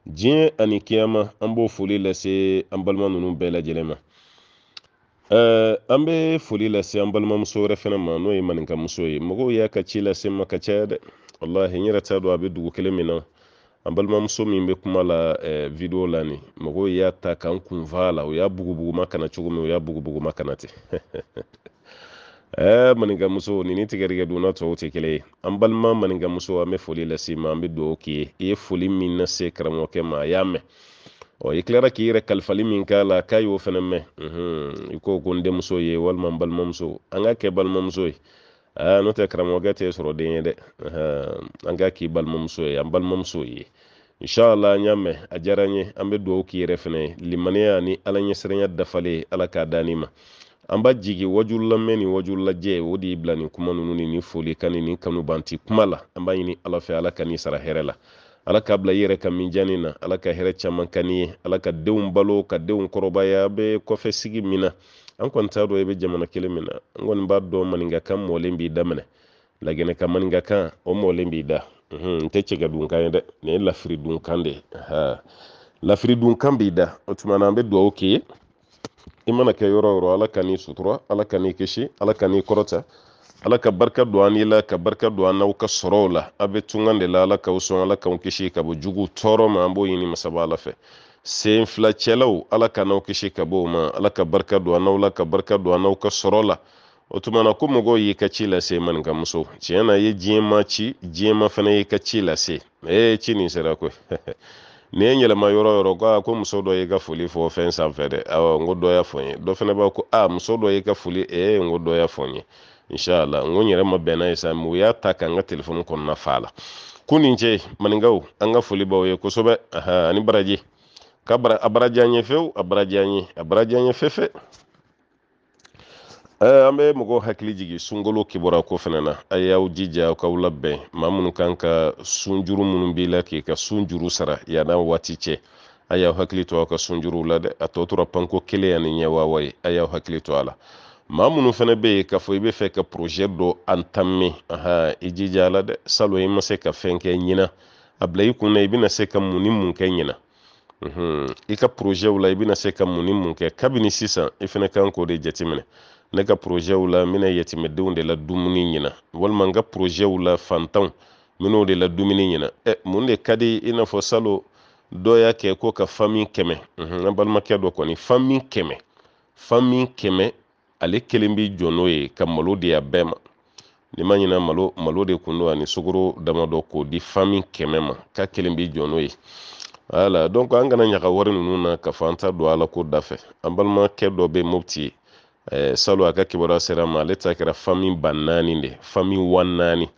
diɲɛ ani kiyama an b'o foli lase an balima ninnu bɛɛ lajɛlen ma Uh, eh, an bɛ foli lase an balimamuso wɛrɛ fana ma n'o ye maninka muso ye mɔgɔw y'a ka ci lase ma ka caya dɛ walahi n yɛrɛ t'a dɔn a bɛ dugu kelen min na an balimamuso min bɛ kuma la eh, video la ni mɔgɔw y'a ta k'an kunfa la u y'a bugubuguma kana cogo min u y'a bugubuguma kana te eh, maninka muso nin ni tigɛdigɛ donna tɔw tɛ kelen ye an balima maninka muso an bɛ foli lase ma an bɛ dugawu k'i ye i ye foli min na se karamɔgɔkɛ ma a y'a mɛn o i klara k'i yɛrɛ kalifali min ka la ka y'o fɛnɛ mɛ i ko ko n denmuso ye walima n balimamuso an ka kɛ balimamuso ye n' tɛ karamɔgɔkɛ tɛ sɔrɔ den ye dɛ an ka k'i balimamuso ye an balimamuso ye inshallah n y'a mɛ a jara n ye an be duwaw k'i yɛrɛ fɛnɛ limaniya ni ala ɲɛsiranya dafale ala k'a dani ma an b'a jigi wajululamɛn ni wajululajɛ o de bila ni kuma nunu ni ni foli ka ni ni kanubanti kuma la an b'a ɲini ala fɛ ala ka ni sara hɛrɛ la ala k'a bila i yɛrɛ ka minjani na ala ka hɛrɛ caman ka ni ye ala ka denw balo ka denw kɔrɔbaya a bɛ kɔfɛ sigi min na an kɔni t'a dɔn i bɛ jamana kelen min na n kɔni b'a dɔn maninkakan mɔlen b'i daminɛ laginɛ ka maninkakan o mɔlen b'i da n tɛ cɛkɛ dunkan ye dɛ nin ye lafiri dunkan de ye lafiri dunkan b'i da o tuma na an bɛ dugawu k'i ye i mana kɛ yɔrɔ yɔrɔ ala ka n'i sutura ala ka n'i kisi ala ka n'i kɔrɔta ala ka barika don an ni la ka barika don an n'aw ka sɔrɔw la a bɛ tunga de la ala k'aw sɔn ala k'aw kisi ka bɔ jugu tɔɔrɔ ma an b'o ɲini masaba ala fɛ sen fila cɛlaw ala ka n'aw kisi ka bɔ o ma ala ka barika don an n'aw la ka barika don an n'aw ka sɔrɔ la o tuma na ko mɔgɔw y'i ka ci lase maninka tiɲɛ na i ye diɲɛ ma ci diɲɛ ma fana y'i ka ci lase ee ci nin sera koyi ni ye yɛlɛma yɔrɔ yɔrɔ ko ko muso dɔ y'i ka foli fɔ fɛn sanfɛ dɛ awɔ n ko dɔ y'a fɔ n ye dɔ fana b'a ko a muso dɔ y'i ka foli ee n ko dɔ y'a fɔ n ye inchallah ngo ñere ma bena ye sa mu ya takka nga téléphone kona fala kunin cey maningaw anga foli baw ye kosobe aha ani baraji ka bara abarajañe few abarajañe abarajañe fefe Uh, an be mogo hakili jigi sungolo kibora ko fenena a yaw jija ka labɛn ma munu kan ka sunjuru munu bila k'i ka sunjuru sara yana wati cɛ a yaw hakili to a ka sunjuru la dɛ a tɔ tora panko keleya ni ɲɛwawa ye a yaw hakili to a la maa minnu fana bɛ yen k'a fɔ i bɛ fɛ ka proje dɔ antame ahan i jija la dɛ salon i ma se ka fɛn kɛ ɲina a bila i kun na i bɛna se ka mun ni mun kɛ ɲina i ka projew la i bɛna se ka mun ni mun kɛ kabini sisan i fana kan k'o de jateminɛ ne ka projew la n bɛna yɛtɛmɛdenw de la dumuni ɲina walima n ka projew la fantanw n bɛn'o de la dumuni ɲina ɛ mun de ka di i n'a fɔ salon dɔ y'a kɛ ko ka fami kɛmɛ n balimakɛ dɔ kɔni fami kɛmɛ fami kɛmɛ ale kelen bi jɔ n'o ye ka malo di a bɛɛ ma ni ma ɲina malo malo de kun don ani sugoro damadɔ k'o di fami kɛmɛ ma ka kelen bi jɔ n'o ye wala donc an kana ɲaga wari ninnu na k'a fɔ an ta don ala ko dafɛ an balimakɛ dɔ bɛ mopti eh, salo a ka kibaruya sera ma ale ta kɛra fami ba naani de fami wa naani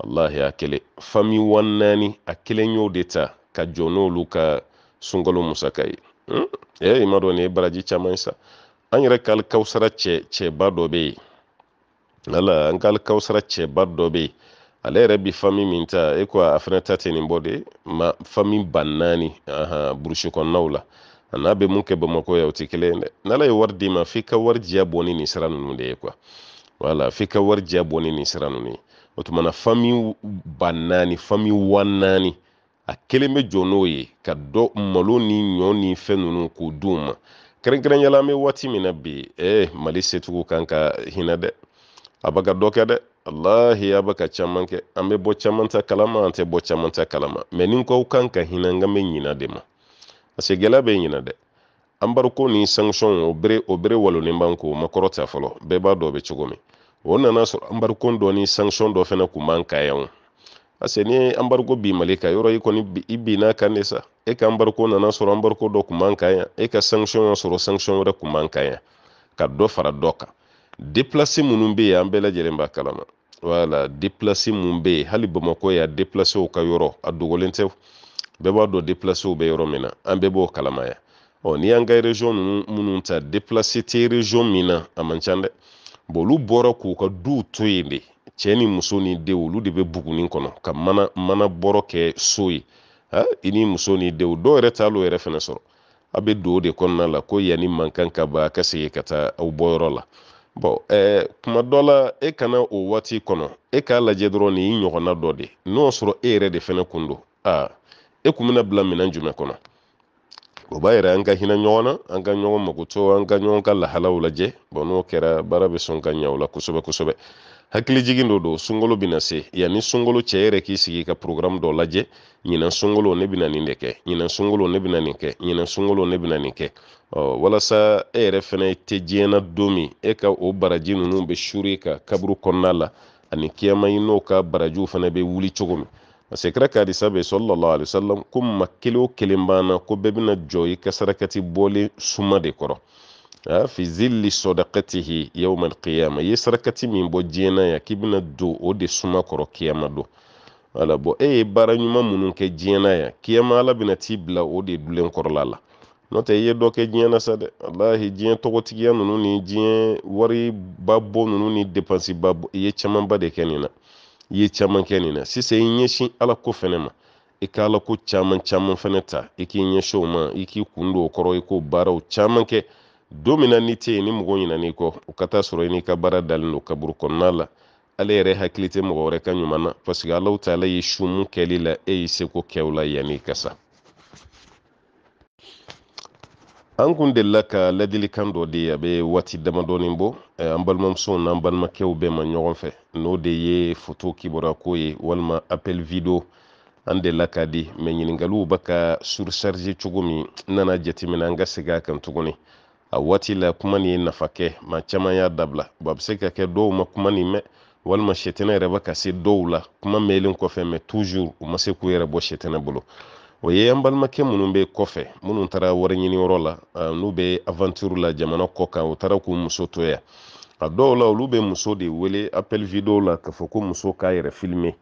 wallahi a kelen fami wa naani a kelen y'o de ta ka jɔ n'olu ka sunkalo musaka ye hmm? eh, i ma dɔn ni ye baraji caman ye sa an yɛrɛ ka alikawusara cɛ cɛba dɔ bɛ yen ala an ka alikawusara cɛba dɔ bɛ yen ale yɛrɛ bi fami min ta e ko a fana ta tɛ nin bɔ de ma fami ba burusi kɔnɔnaw la a n'a bɛ mun kɛ bamakɔ yan o tɛ kelen dɛ n'ala ye wari d'i ma f'i ka wari diya bɔ nin sira ninnu de ye kuwa wala f'i ka wari diya bɔ nin sira ninnu ye o tuma fami ba fami wa a kelen bɛ jɔ n'o ye ka dɔ malo ni ɲɔ ni fɛn nunu k'o di u ma kerenkerenyalami watimina bi e eh, mali setugu kan ka hina de abaka doke de allahi abaka camanke anbe bo camanta kalama ante bo camanta kalama ma nin kow kan ka hina ngambe ɲina de ma parce que gela be ɲina de an bariko ni sanction o bere o bere walonin ban ko makɔrɔta fɔlɔ bɛɛ b'a dɔ be cogo mi o nana sɔrɔ an bariko dɔ ni sanction dɔ fɛnɛ kun b'an kayanw ase ni ye anbariko bin mali kan yɔrɔ i kɔni i e ka anbariko nana sɔrɔ anbariko dɔ kun man kan e ka sanction y'a sanction wɛrɛ kun kan ka dɔ fara dɔ kan déplacé minnu bɛ yen an bɛɛ wala déplacé minnu bɛ yen hali bamakɔ yan déplacéw ka yɔrɔ a dogolen b'a dɔn déplacéw bɛ yɔrɔ min na an b'o kalama yan ɔ n'i y'an ka région ta déplacé tɛ région min na a man k'u ka duw to cɛɛ ni muso ni denw olu de be bugunin kɔnɔ ka mana mana bɔrɔ kɛ so ye i ni muso ni denw dɔw yɛrɛ t'a l'o yɛrɛ fɛnɛ sɔrɔ a bɛ don de kɔnɔna la ko yanni mankan ka ban ka segin ka taa aw bɔyɔrɔ la bɔn ɛɛ kuma dɔ la e kana o waati kɔnɔ e k'a lajɛ dɔrɔn nin y'i ɲɔgɔnna dɔ de n'o y'a sɔrɔ e yɛrɛ de fɛnɛ kun don aa e kun bɛna bila minɛn jumɛn kɔnɔ o b'a yɛrɛ an ka hinɛ ɲɔgɔn na an ka ɲɔgɔn magoto an ka ɲɔgɔn ka lahalaw lajɛ bɔn n'o kɛra baara bɛ sɔn ka ɲɛ o la kosɛbɛ kosɛbɛ hakilijigin do do sungolo bena se yanni sungolo cɛ yɛrɛ k'i sigi ka program dɔ lajɛ ɲinan sunkalo ne bena nin de kɛ ɲinan sunkalo ne bena nin kɛ ɲinan sunkalo ne bena nin kɛ oh, walasa e yɛrɛ fɛnɛ tɛ diɲɛna don min e ka o baraji nunu be suri ka kaburu kɔnɔna la ani kiyama i n'o ka barajiw fɛnɛ be wuli cogo min parce kira ka hadisa be sallallahu alaihi wasallam ko ma kelen o kelen banna ko bɛɛ bena jɔ i ka sarakati bɔlen suma de kɔrɔ Ah, fi zilli sadaqatihi yawma alqiyama i ye sarakati min bɔ diɲɛna ya k'i bena don o de suma kɔrɔ kiyama don wala bɔn e ye baara ɲuman minnu kɛ diɲɛna ya kiyama ala bena t'i bila o de dulen kɔrɔla la n'o tɛ i ye dɔ kɛ diɲɛ na sa dɛ walahi diɲɛ tɔgɔtigiya ninnu ni diɲɛ wari ba bɔ ninnu ni depansi ba bɔ i ye camanba de kɛ nin na i ye caman kɛ nin na sisan i ɲɛsin ala ko fɛnɛ ma i ka ala ko caman caman fɛnɛ ta i k'i ɲɛsin o ma i k'i kun don o kɔrɔ i k'o baaraw caman kɛ don min na ni tɛ yen ni mɔgɔ ɲinan'i kɔ o ka taa sɔrɔ i n'i ka baara dalen don kaburu kɔnɔna la ale yɛrɛ hakili tɛ mɔgɔ wɛrɛ ka ɲuman na paseke alaw ta ala ye sumu kɛli la e y'i seko kɛ o la yann'i ka sa an kun delila ka ladilikan dɔ di a bɛ waati damadɔnin bɔ e, an balimamusow n'an balimakɛw bɛɛ ma ɲɔgɔn fɛ n'o de ye foto kibaruya ko ye walima appel video an delila k'a di mɛ ɲiningaliw bɛ ka sursarize cogo min n nana jateminɛ an ka segin a kan tuguni a waati la kuma nin ye nafa kɛ ma caman y'a dabila a bɛ se ka kɛ dɔw ma kuma nin mɛn walima sɛtɛnɛ yɛrɛ ba ka se dɔw la kuma mɛnlen kɔfɛ mɛ tuzur u ma se k'u yɛrɛ bɔ sɛtɛnɛ bolo o ye an balimakɛ minnu bɛ kɔfɛ minnu taara wari ɲiniyɔrɔ la n'u be avanture la jamana kɔ kan u taara k'u muso to ya a dɔw la olu be muso de wele appel video la k'a fɔ ko muso k'a yɛrɛ filmer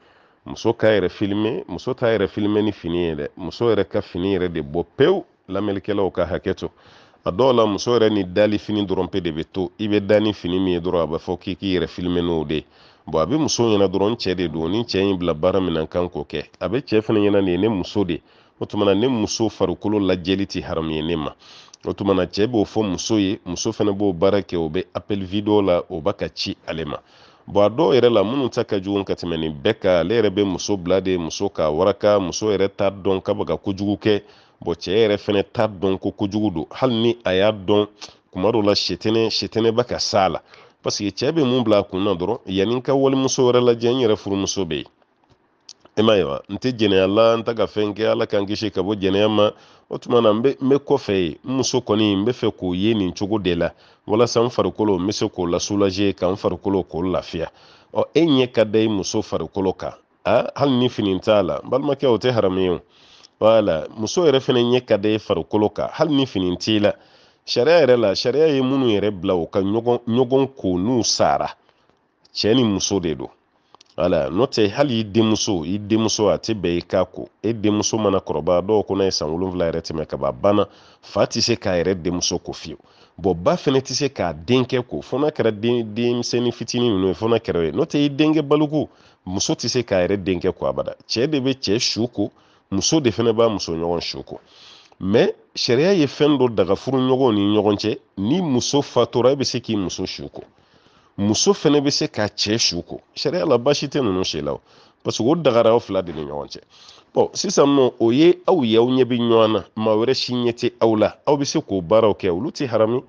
muso k'a yɛrɛ filmer muso t'a yɛrɛ filmer ni fini ye dɛ muso yɛrɛ ka fini yɛrɛ de bɔ pewu lamɛnnikɛlaw ka hakɛ to a dɔw la muso yɛrɛ ni dali fini dɔrɔn pe de bɛ to i bɛ da ni fini min ye dɔrɔn a bɛ fɔ k'i k'i yɛrɛ filime n'o de bɔn a bɛ muso ɲɛna dɔrɔn n cɛ de don ni cɛ in bila baara min na n kan k'o kɛ a bɛ cɛ fana ɲɛna nin ye ne muso de o tuma na ne muso farikolo lajɛli tɛ haramu ye ne ma o tuma na cɛ b'o fɔ muso ye muso fana b'o baara kɛ o bɛ apeli video la o b'a ka ci ale ma bɔn a dɔw yɛrɛ la minnu ta ka jugu ka tɛmɛ nin bɛɛ kan ale yɛrɛ bɛ muso bila de muso ka waraka muso yɛrɛ t'a dɔn ka bɛ kojugu kɛ bɔn cɛ yɛrɛ fɛnɛ t'a dɔn ko kojugu don hali ni a y'a dɔn kuma dɔ la sitɛnɛ sitɛnɛ bɛ ka s'a la paseke cɛ bɛ mun bila a kun na dɔrɔn yanni n ka walimuso wɛrɛ lajɛ n yɛrɛ furumuso bɛ yen i m'a ye wa n tɛ jɛnɛya la n ta ka fɛn kɛ ala k'an kisi ka bɔ jɛnɛya ma o tuma na n bɛ kɔfɛ ye n muso kɔni n bɛ fɛ k'o ye nin cogo de la walasa n farikolo n bɛ se k'o lasulaje ka n farikolo k'o lafiya ɔ e ɲɛ ka da i muso farikolo kan a hali ni fini t'a la n balimakɛ o tɛ haramu ye wala muso yɛrɛ fana ɲɛ ka da i farikolo kan hali ni fini t'i la sariya yɛrɛ la sariya ye minnu yɛrɛ bila u ka ɲɔgɔn ko n'u sara cɛ ni muso de don ala n'o tɛ hali i denmuso i denmuso a tɛ bɛn i k'a ko e denmuso mana kɔrɔbaya dɔw ko n'a ye san wolonwula yɛrɛ tɛmɛ ka banna fa tɛ se k'a yɛrɛ denmuso ko fiyewu bɔn ba fɛnɛ tɛ se k'a denkɛ ko fo n'a kɛra denmisɛnnin fitinin ninnu ye fo n'a kɛra ye n'o tɛ i denkɛ baloko muso tɛ se k'a yɛrɛ denkɛ ko abada cɛ de bɛ cɛ su ko muso de fɛnɛ b'a muso ɲɔgɔn su ko mɛ sariya ye fɛn dɔ daga furu ni ɲɔgɔn cɛ ni muso fatura e bɛ se k'i muso su ko muso fɛnɛ be se k'a cɛ su ko sariya la baasi tɛ ninnu si la o parce o dagara aw fila de ni ɲɔgɔn cɛ bɔn sisan nɔ o ye aw ye aw ɲɛ bɛ ɲɔgɔn na maa wɛrɛ si ɲɛ tɛ aw la aw bɛ se k'o baaraw kɛ olu tɛ harami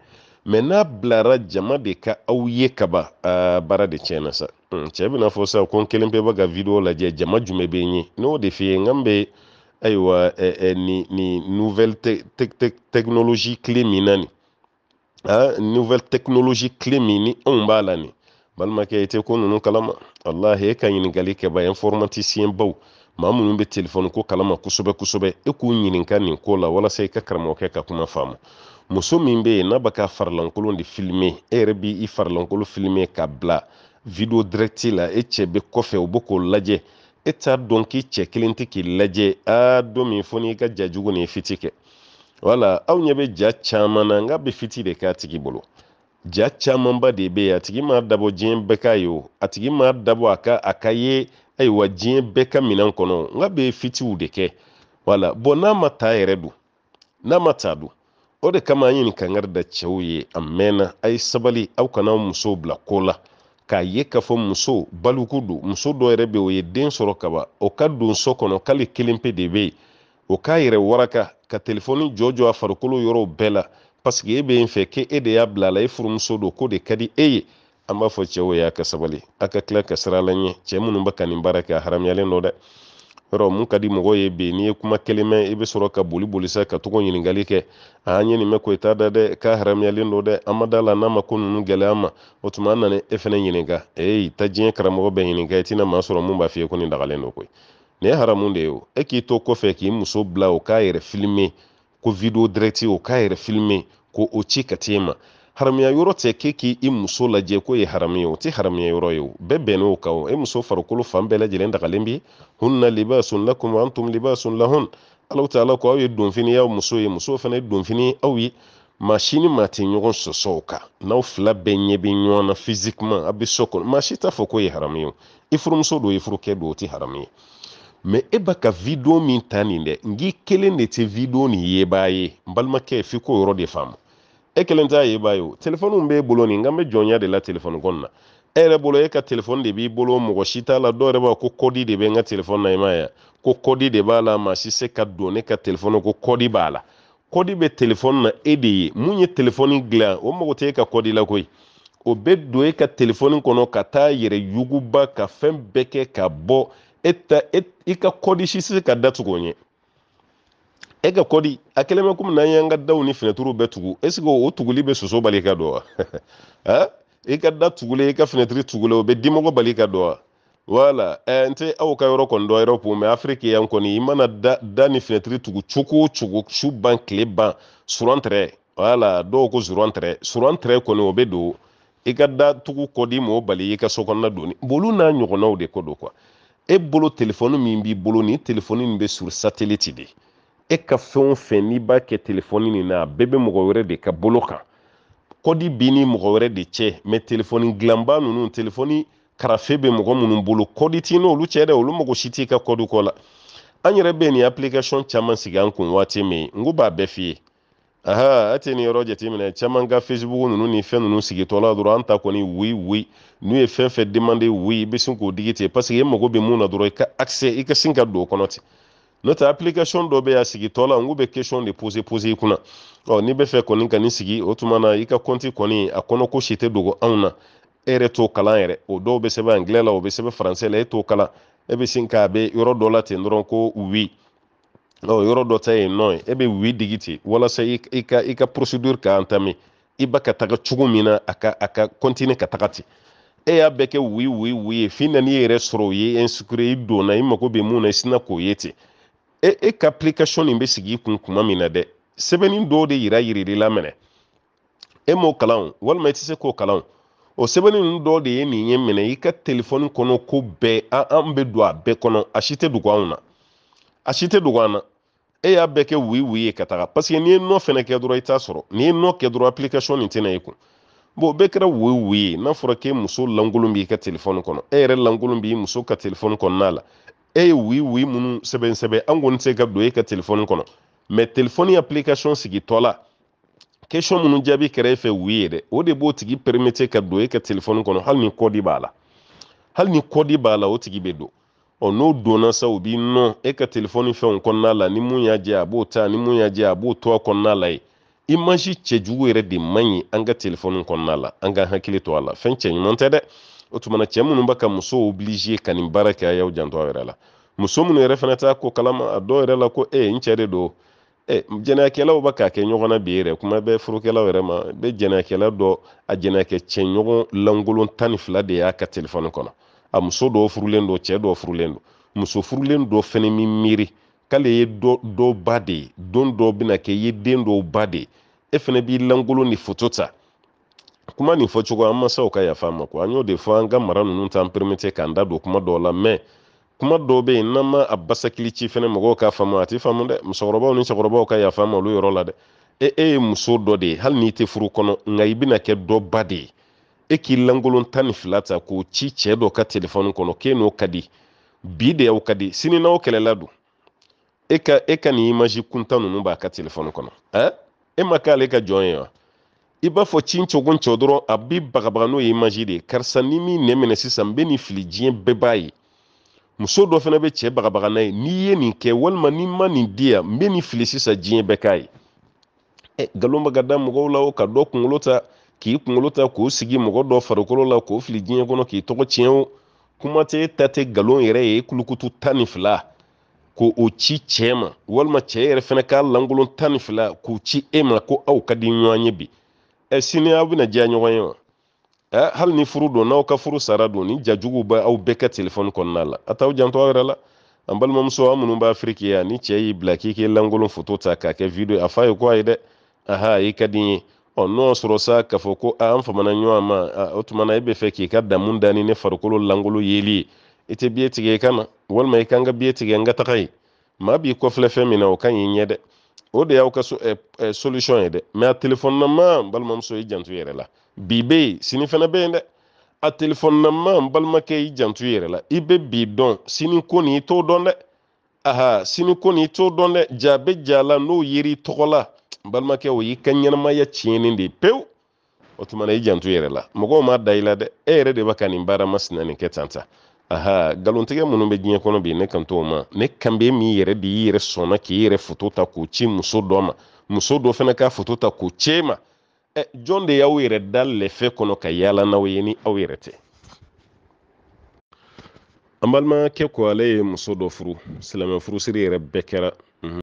mɛ n'a bilara jama de ka aw ye kaba aa baara de tiɲɛna sa hmm, cɛ bɛna fɔ sa ko n kelen pe bɛ ka video lajɛ jama jumɛn be n ye n'o de f'i ye n ayiwa ɛ nouvelle technologie tile min na nin ah nouvelle technologie kile min ni anw b'a ko ninnu kalama walahi e ka ɲininkali kɛba informaticien baw maa minnu bɛ telefɔni ko kalama kosɛbɛ kosɛbɛ e k'u ɲininka nin ko la walasa i ka karamɔgɔkɛ ka kuma faamu muso min bɛ n'a bɛ ka farilankolon de filime e yɛrɛ i farilankolo filime ka bila video direct la e cɛ bɛ k'o lajɛ e t'a dɔn k'i cɛ kelen tɛ k'i lajɛ aa don min fo ka jajugu ni fiti wala aw ɲɛ bɛ ja caman na n ka bɛ fiti de k'a tigi bolo ja camanba de bɛ a tigi m'a dabɔ diɲɛ bɛɛ ka ye o a tigi m'a dabɔ a ka a ka ye ayiwa diɲɛ bɛɛ ka minɛn kɔnɔ n bɛ fitiw de kɛ wala bɔn n'a ma taa yɛrɛ don n'a ma taa don o de kama an ye nin kankari da cɛw ye a mɛnna a ye sabali aw kana musow bila ko la k'a ye k'a fɔ muso baliku don muso dɔ yɛrɛ bɛ o ye den sɔrɔ kaban o ka don so kɔnɔ k'ale kelen pe de bɛ yen o k'a yɛrɛ waraka ka telefɔni jɔjɔ a farikolo yɔrɔw bɛɛ la paseke e bɛ yen fɛ k'e de y'a bila la e furumuso don ko de ka e ye an b'a fɔ cɛw y'a ka sabali a ka tila ka sira la ɲɛ cɛ minnu bɛ ka nin baara kɛ a haramuyalen dɔ dɛ yɔrɔ mun ka di mɔgɔw ye bi n'i ye kuma kelen i bɛ sɔrɔ ka boli boli ka togo ɲininkali kɛ a an nin mɛn ko i t'a da dɛ k'a haramuyalen don dɛ an ma da la n'a ma ko ninnu gɛlɛya ma o tuma an nana e fɛnɛ ɲininka ee ta diɲɛ karamɔgɔ bɛ ɲininka i tɛna maa sɔrɔ mun b'a f'i ko nin dagalen don koyi nin ye haramu de ye e k'i to kɔfɛ k'i muso bila o k'a yɛrɛ filime ko video direct o k'a yɛrɛ filime ko o ci ka ma haramuya yɔrɔ tɛ k'e k'i muso lajɛ ko ye haramu ye o tɛ haramuya yɔrɔ ye o bɛɛ bɛnnen o kan o e muso farikolo fan bɛɛ lajɛlen dagalen bi hunna libasun lakum antum libasun lahun alaw taala ko aw ye donfini y'aw muso ye musow fana ye donfini aw ye maa si tɛ ɲɔgɔn sɔsɔ kan n'aw fila bɛɛ ɲɛ bɛ ɲɔgɔn na fizikima aw bɛ kɔnɔ maa si t'a fɔ ko ye haramu e e ye o i furumuso don i furukɛ don o tɛ haramu ye mɛ e ba ka video min ta nin dɛ nk'i kelen de tɛ video nin yebaa ye n balimakɛ f'i k'o yɔrɔ de faamu e kelen t'a yebaa ye o telefɔniw b'e bolo nin n bɛ jɔnya de la telefɔni kɔni na e yɛrɛ bolo e ka telefɔni de b'i bolo mɔgɔ si t'a la dɔw yɛrɛ b'a ko kɔdi de bɛ n ka telefɔni na i m'a ye ko kɔdi de b'a la maa si se ka don ne ka telefɔni ko kɔdi b'a la kɔdi bɛ telefɔni na e de ye mun ye telefɔni dilan o mago tɛ ka kɔdi la koyi o bɛ don e ka telefɔni kɔnɔ ka taa yɛrɛ yuguba ka fɛn bɛɛ kɛ ka bɔ e ta i ka kɔdi si se ka da tugu o ɲɛ e ka ni finɛtiriw bɛɛ tugu est ce que soso bali ka dɔn wa i ka da tugulen i ka finɛtiri tugulen o bali ka dɔn wala n tɛ ka yɔrɔ kɔni dɔn yɔrɔ kun mɛ yan kɔni i da, da ni finɛtiri tugu cogo o cogo ban tile ban wala dɔw ko suran tɛrɛ suran tɛrɛ kɔni o tugu kɔdi mɔɔ bali i ka so doni bolu n'a ɲɔgɔnnaw de ko don e bolo telefɔni min b'i bolo nin telefɔni nin bɛ suru sateliti de e ka fɛn o fɛn n'i b'a kɛ telefɔni nin na bɛɛ bɛ mɔgɔ wɛrɛ de ka bolo kan kɔdi b'i ni mɔgɔ wɛrɛ de cɛ mɛ telefɔni dilanba ninnu telefɔni karafe bɛ mɔgɔ minnu bolo kɔdi t'i n'olu cɛ dɛ olu mago si t'i ka kɔdu kɔ la an yɛrɛ bɛ nin application caman sigi an kun waati min n ko b'a bɛɛ f'i ye aha a tɛ nin yɔrɔ jateminɛ caman ka facebook ninnu ni fɛn ninnu sigitɔla dɔrɔn an ta kɔni wi wi n'u ye fɛn fɛn demande wi i bɛ sin k'o digi ten parce que e mago bɛ mun na dɔrɔn i ka accès i ka sin ka don o kɔnɔ ten n'o tɛ application dɔ bɛ yen a sigitɔ n k'u bɛ question de pose pose i kunna ɔ n'i bɛ fɛ kɔni ka nin sigi o tuma na i ka compte kɔni a kɔnɔ ko si tɛ dogo anw na e yɛrɛ t'o kalan yɛrɛ o dɔw bɛ sɛbɛn anglais la o bɛ sɛbɛn français la e t'o kalan e bɛ sin k'a bɛ yɔrɔ dɔ la ten dɔrɔn ko wi oui ɔ yɔrɔ dɔ ta yen nɔ e bɛ wi digi ten walasa i ka i ka procedure ka entame i ba ka taga cogo min na a ka a ka continue ka taga ten e y'a bɛɛ kɛ wi wi wi e ye f'i nan'i yɛrɛ sɔrɔ o ye insécurité i donna i mago bɛ mun na i sina k'o ye ten e e ka application nin bɛ sigi i kun kuma min na dɛ sɛbɛnni dɔw de yira yirili la minɛ e m'o kalan o walima i tɛ se k'o kalan o o sɛbɛnni ninnu dɔw de ye nin ye minɛ i ka telefɔni kɔnɔ ko bɛɛ an bɛ don a bɛɛ kɔnɔ a si tɛ dogo anw na a si tɛ dogo an na e y'a bɛɛ kɛ wuyi wuyi ye ka taga paseke n'i ye nɔ fɛnɛ kɛ dɔrɔn i t'a sɔrɔ n'i ye nɔ kɛ dɔrɔn application nin e tɛna i kun bon o bɛɛ kɛra wuyi wuyi ye n'a fɔra k'e muso lankolon b'i ka telefɔni kɔnɔ e yɛrɛ lankolon b'i muso ka telefɔni kɔnɔna la e ye wuyi wuyi minnu sɛbɛn sɛbɛn an kɔni tɛ ka don e ka telefɔni kɔnɔ mɛ telefɔni application sigitɔ la question minnu jaabi kɛra e fɛ wuyi ye dɛ o de b'o tigi permettre ka don e ka telefɔni kɔnɔ hali ni kɔdi b'a la hali ni kɔdi b'a la o tigi bɛ don ɔ n'o donna sa o b'i nɔ e ka telefɔni fɛnw kɔnɔna la ni mun y'a jɛ a b'o ta ni mun y'a jɛ a b'o to a kɔnɔna la ye image cɛjugu yɛrɛ de man ɲi an ka telefɔni kɔnɔna la an ka hakili to a la fɛn cɛɲuman tɛ dɛ o tuma cɛ minnu bɛ ka muso obilize ka nin baara kɛ a y'aw janto a yɛrɛ la muso minnu yɛrɛ fana t'a ko kalama a dɔw yɛrɛ la ko e n cɛ de don e jɛnɛyakɛlaw bɛ k'a kɛ ɲɔgɔn na bi yɛrɛ kuma bɛ furukɛlaw yɛrɛ ma bɛ jɛnɛyakɛla dɔ a jɛnɛyakɛ cɛ lankolon tan ni fila de y'a ka telefɔni kɔnɔ a muso dɔw furulen do cɛɛ dɔ furulen do muso furulen dɔ fɛnɛ mi miiri k'ale ye dɔ ba de ye don dɔ bɛna kɛ i ye den dɔw ba de e fɛnɛ b'i lankolon ni foto ta kuma nin fɔcogo an masaw ka yafa ma ko an y'o de fɔ an ka mara ninnu t'an peremete k'an da don kuma dɔw la mɛ kuma dɔw bɛ yen n'an ma a basakili ci fɛnɛ mɔgɔw k'a faamu a ti faamu dɛ musokɔrɔbaw ni cɛkɔrɔbaw ka yafa ma olu yɔrɔ la dɛ e e ye muso dɔ de ye hali n'i tɛ furu kɔnɔ nka i bɛna kɛ dɔ ba de ye e k'i lankolon tan ni fila ta k'o ci cɛɛ dɔ ka telefɔni kɔnɔ k'e n'o ka di bi de y'aw ka di sini n'aw kɛlɛla don e ka e ka nin imaji kuntan ninnu b'a ka telefɔni kɔnɔ ɛ e ma k'ale ka jɔn ye wa i b'a fɔ ci cogo cɛ dɔrɔn a bi bagabaga n'o ye imaji de ye karisa ni min nɛ minɛ sisan n bɛ nin fili diɲɛ bɛɛ b'a ye muso dɔ fana bɛ cɛ bagabaga n'a ye n'i ye nin kɛ walima n'i ma nin di yan n bɛ nin fili sisan diɲɛ bɛɛ k'a ye ɛ nkalon bɛ ka da mɔgɔw la o ka dɔ kunkolo ta k'i kunkolo ta k'o sigi mɔgɔ dɔ farikolo la k'o fili diɲɛ kɔnɔ k'i tɔgɔ tiɲɛ o kuma tɛ ta tɛ nkalon yɛrɛ ye kulukutu tan ni fila ko o ci cɛ ma walima cɛ yɛrɛ fana k'a lankolon tan ni fila k'o ci e ma ko aw ka di ɲɔgɔn ye bi ɛ sini aw bɛna diya ɲɔgɔn ye wa ɛ e, hali ni furu don n'aw ka furu sara don ni jajugu bɛ aw bɛɛ ka telefɔni kɔnɔna la a t'aw janto aw yɛrɛ la an balimamuso an minnu b'a afiriki yan ni cɛ y'i bila k'i k'i lankolon foto ta k'a kɛ video a f'a ye ko ayi dɛ aha i ka di n ye ɔ n'o sɔrɔ sa k'a fɔ ko an famana ɲɔgɔn ma o tuma na e bɛ fɛ k'i ka damu da ni ne farikolo langolo yeli ye i tɛ biye tigɛ i kama walima i kan ka biye tigɛ n ka taga ye maa b'i kɔfilɛ fɛn min na o ka ɲi ɲɛ dɛ o de y'aw ka e, e, solution ye dɛ mɛ a telefɔni na ma balimamuso i janto yɛrɛ la bi bɛ yen sini fana bɛ yen dɛ a telefɔni na ma balimakɛ i janto yɛrɛ la i bɛ bi dɔn sini ko nin t'o dɔn dɛ aha sini ko nin t'o dɔn dɛ ja bɛ ja la n'o yeri tɔgɔ la n balimakɛ o y'i ka ɲɛnamaya tiɲɛnen de pewu o tuma i janto yɛrɛ la mɔgɔw m'a da i la dɛ e yɛrɛ de b'a ka nin baara masina nin kɛ tan ta aha galontigɛ minnu bɛ diɲɛ kɔnɔ bi ne kan ma ne kan min yɛrɛ de y'i yɛrɛ sɔnna k'i yɛrɛ foto ta k'o ci muso dɔ ma muso dɔ fana ka foto ta k'o ci ma ɛ e, jɔn de y'aw yɛrɛ da lɛfɛ kɔnɔ ka yaala n'aw ye ni aw yɛrɛ tɛ an balimakɛ ko ale ye muso dɔ furu silamɛ furusiri yɛrɛ bɛɛ kɛra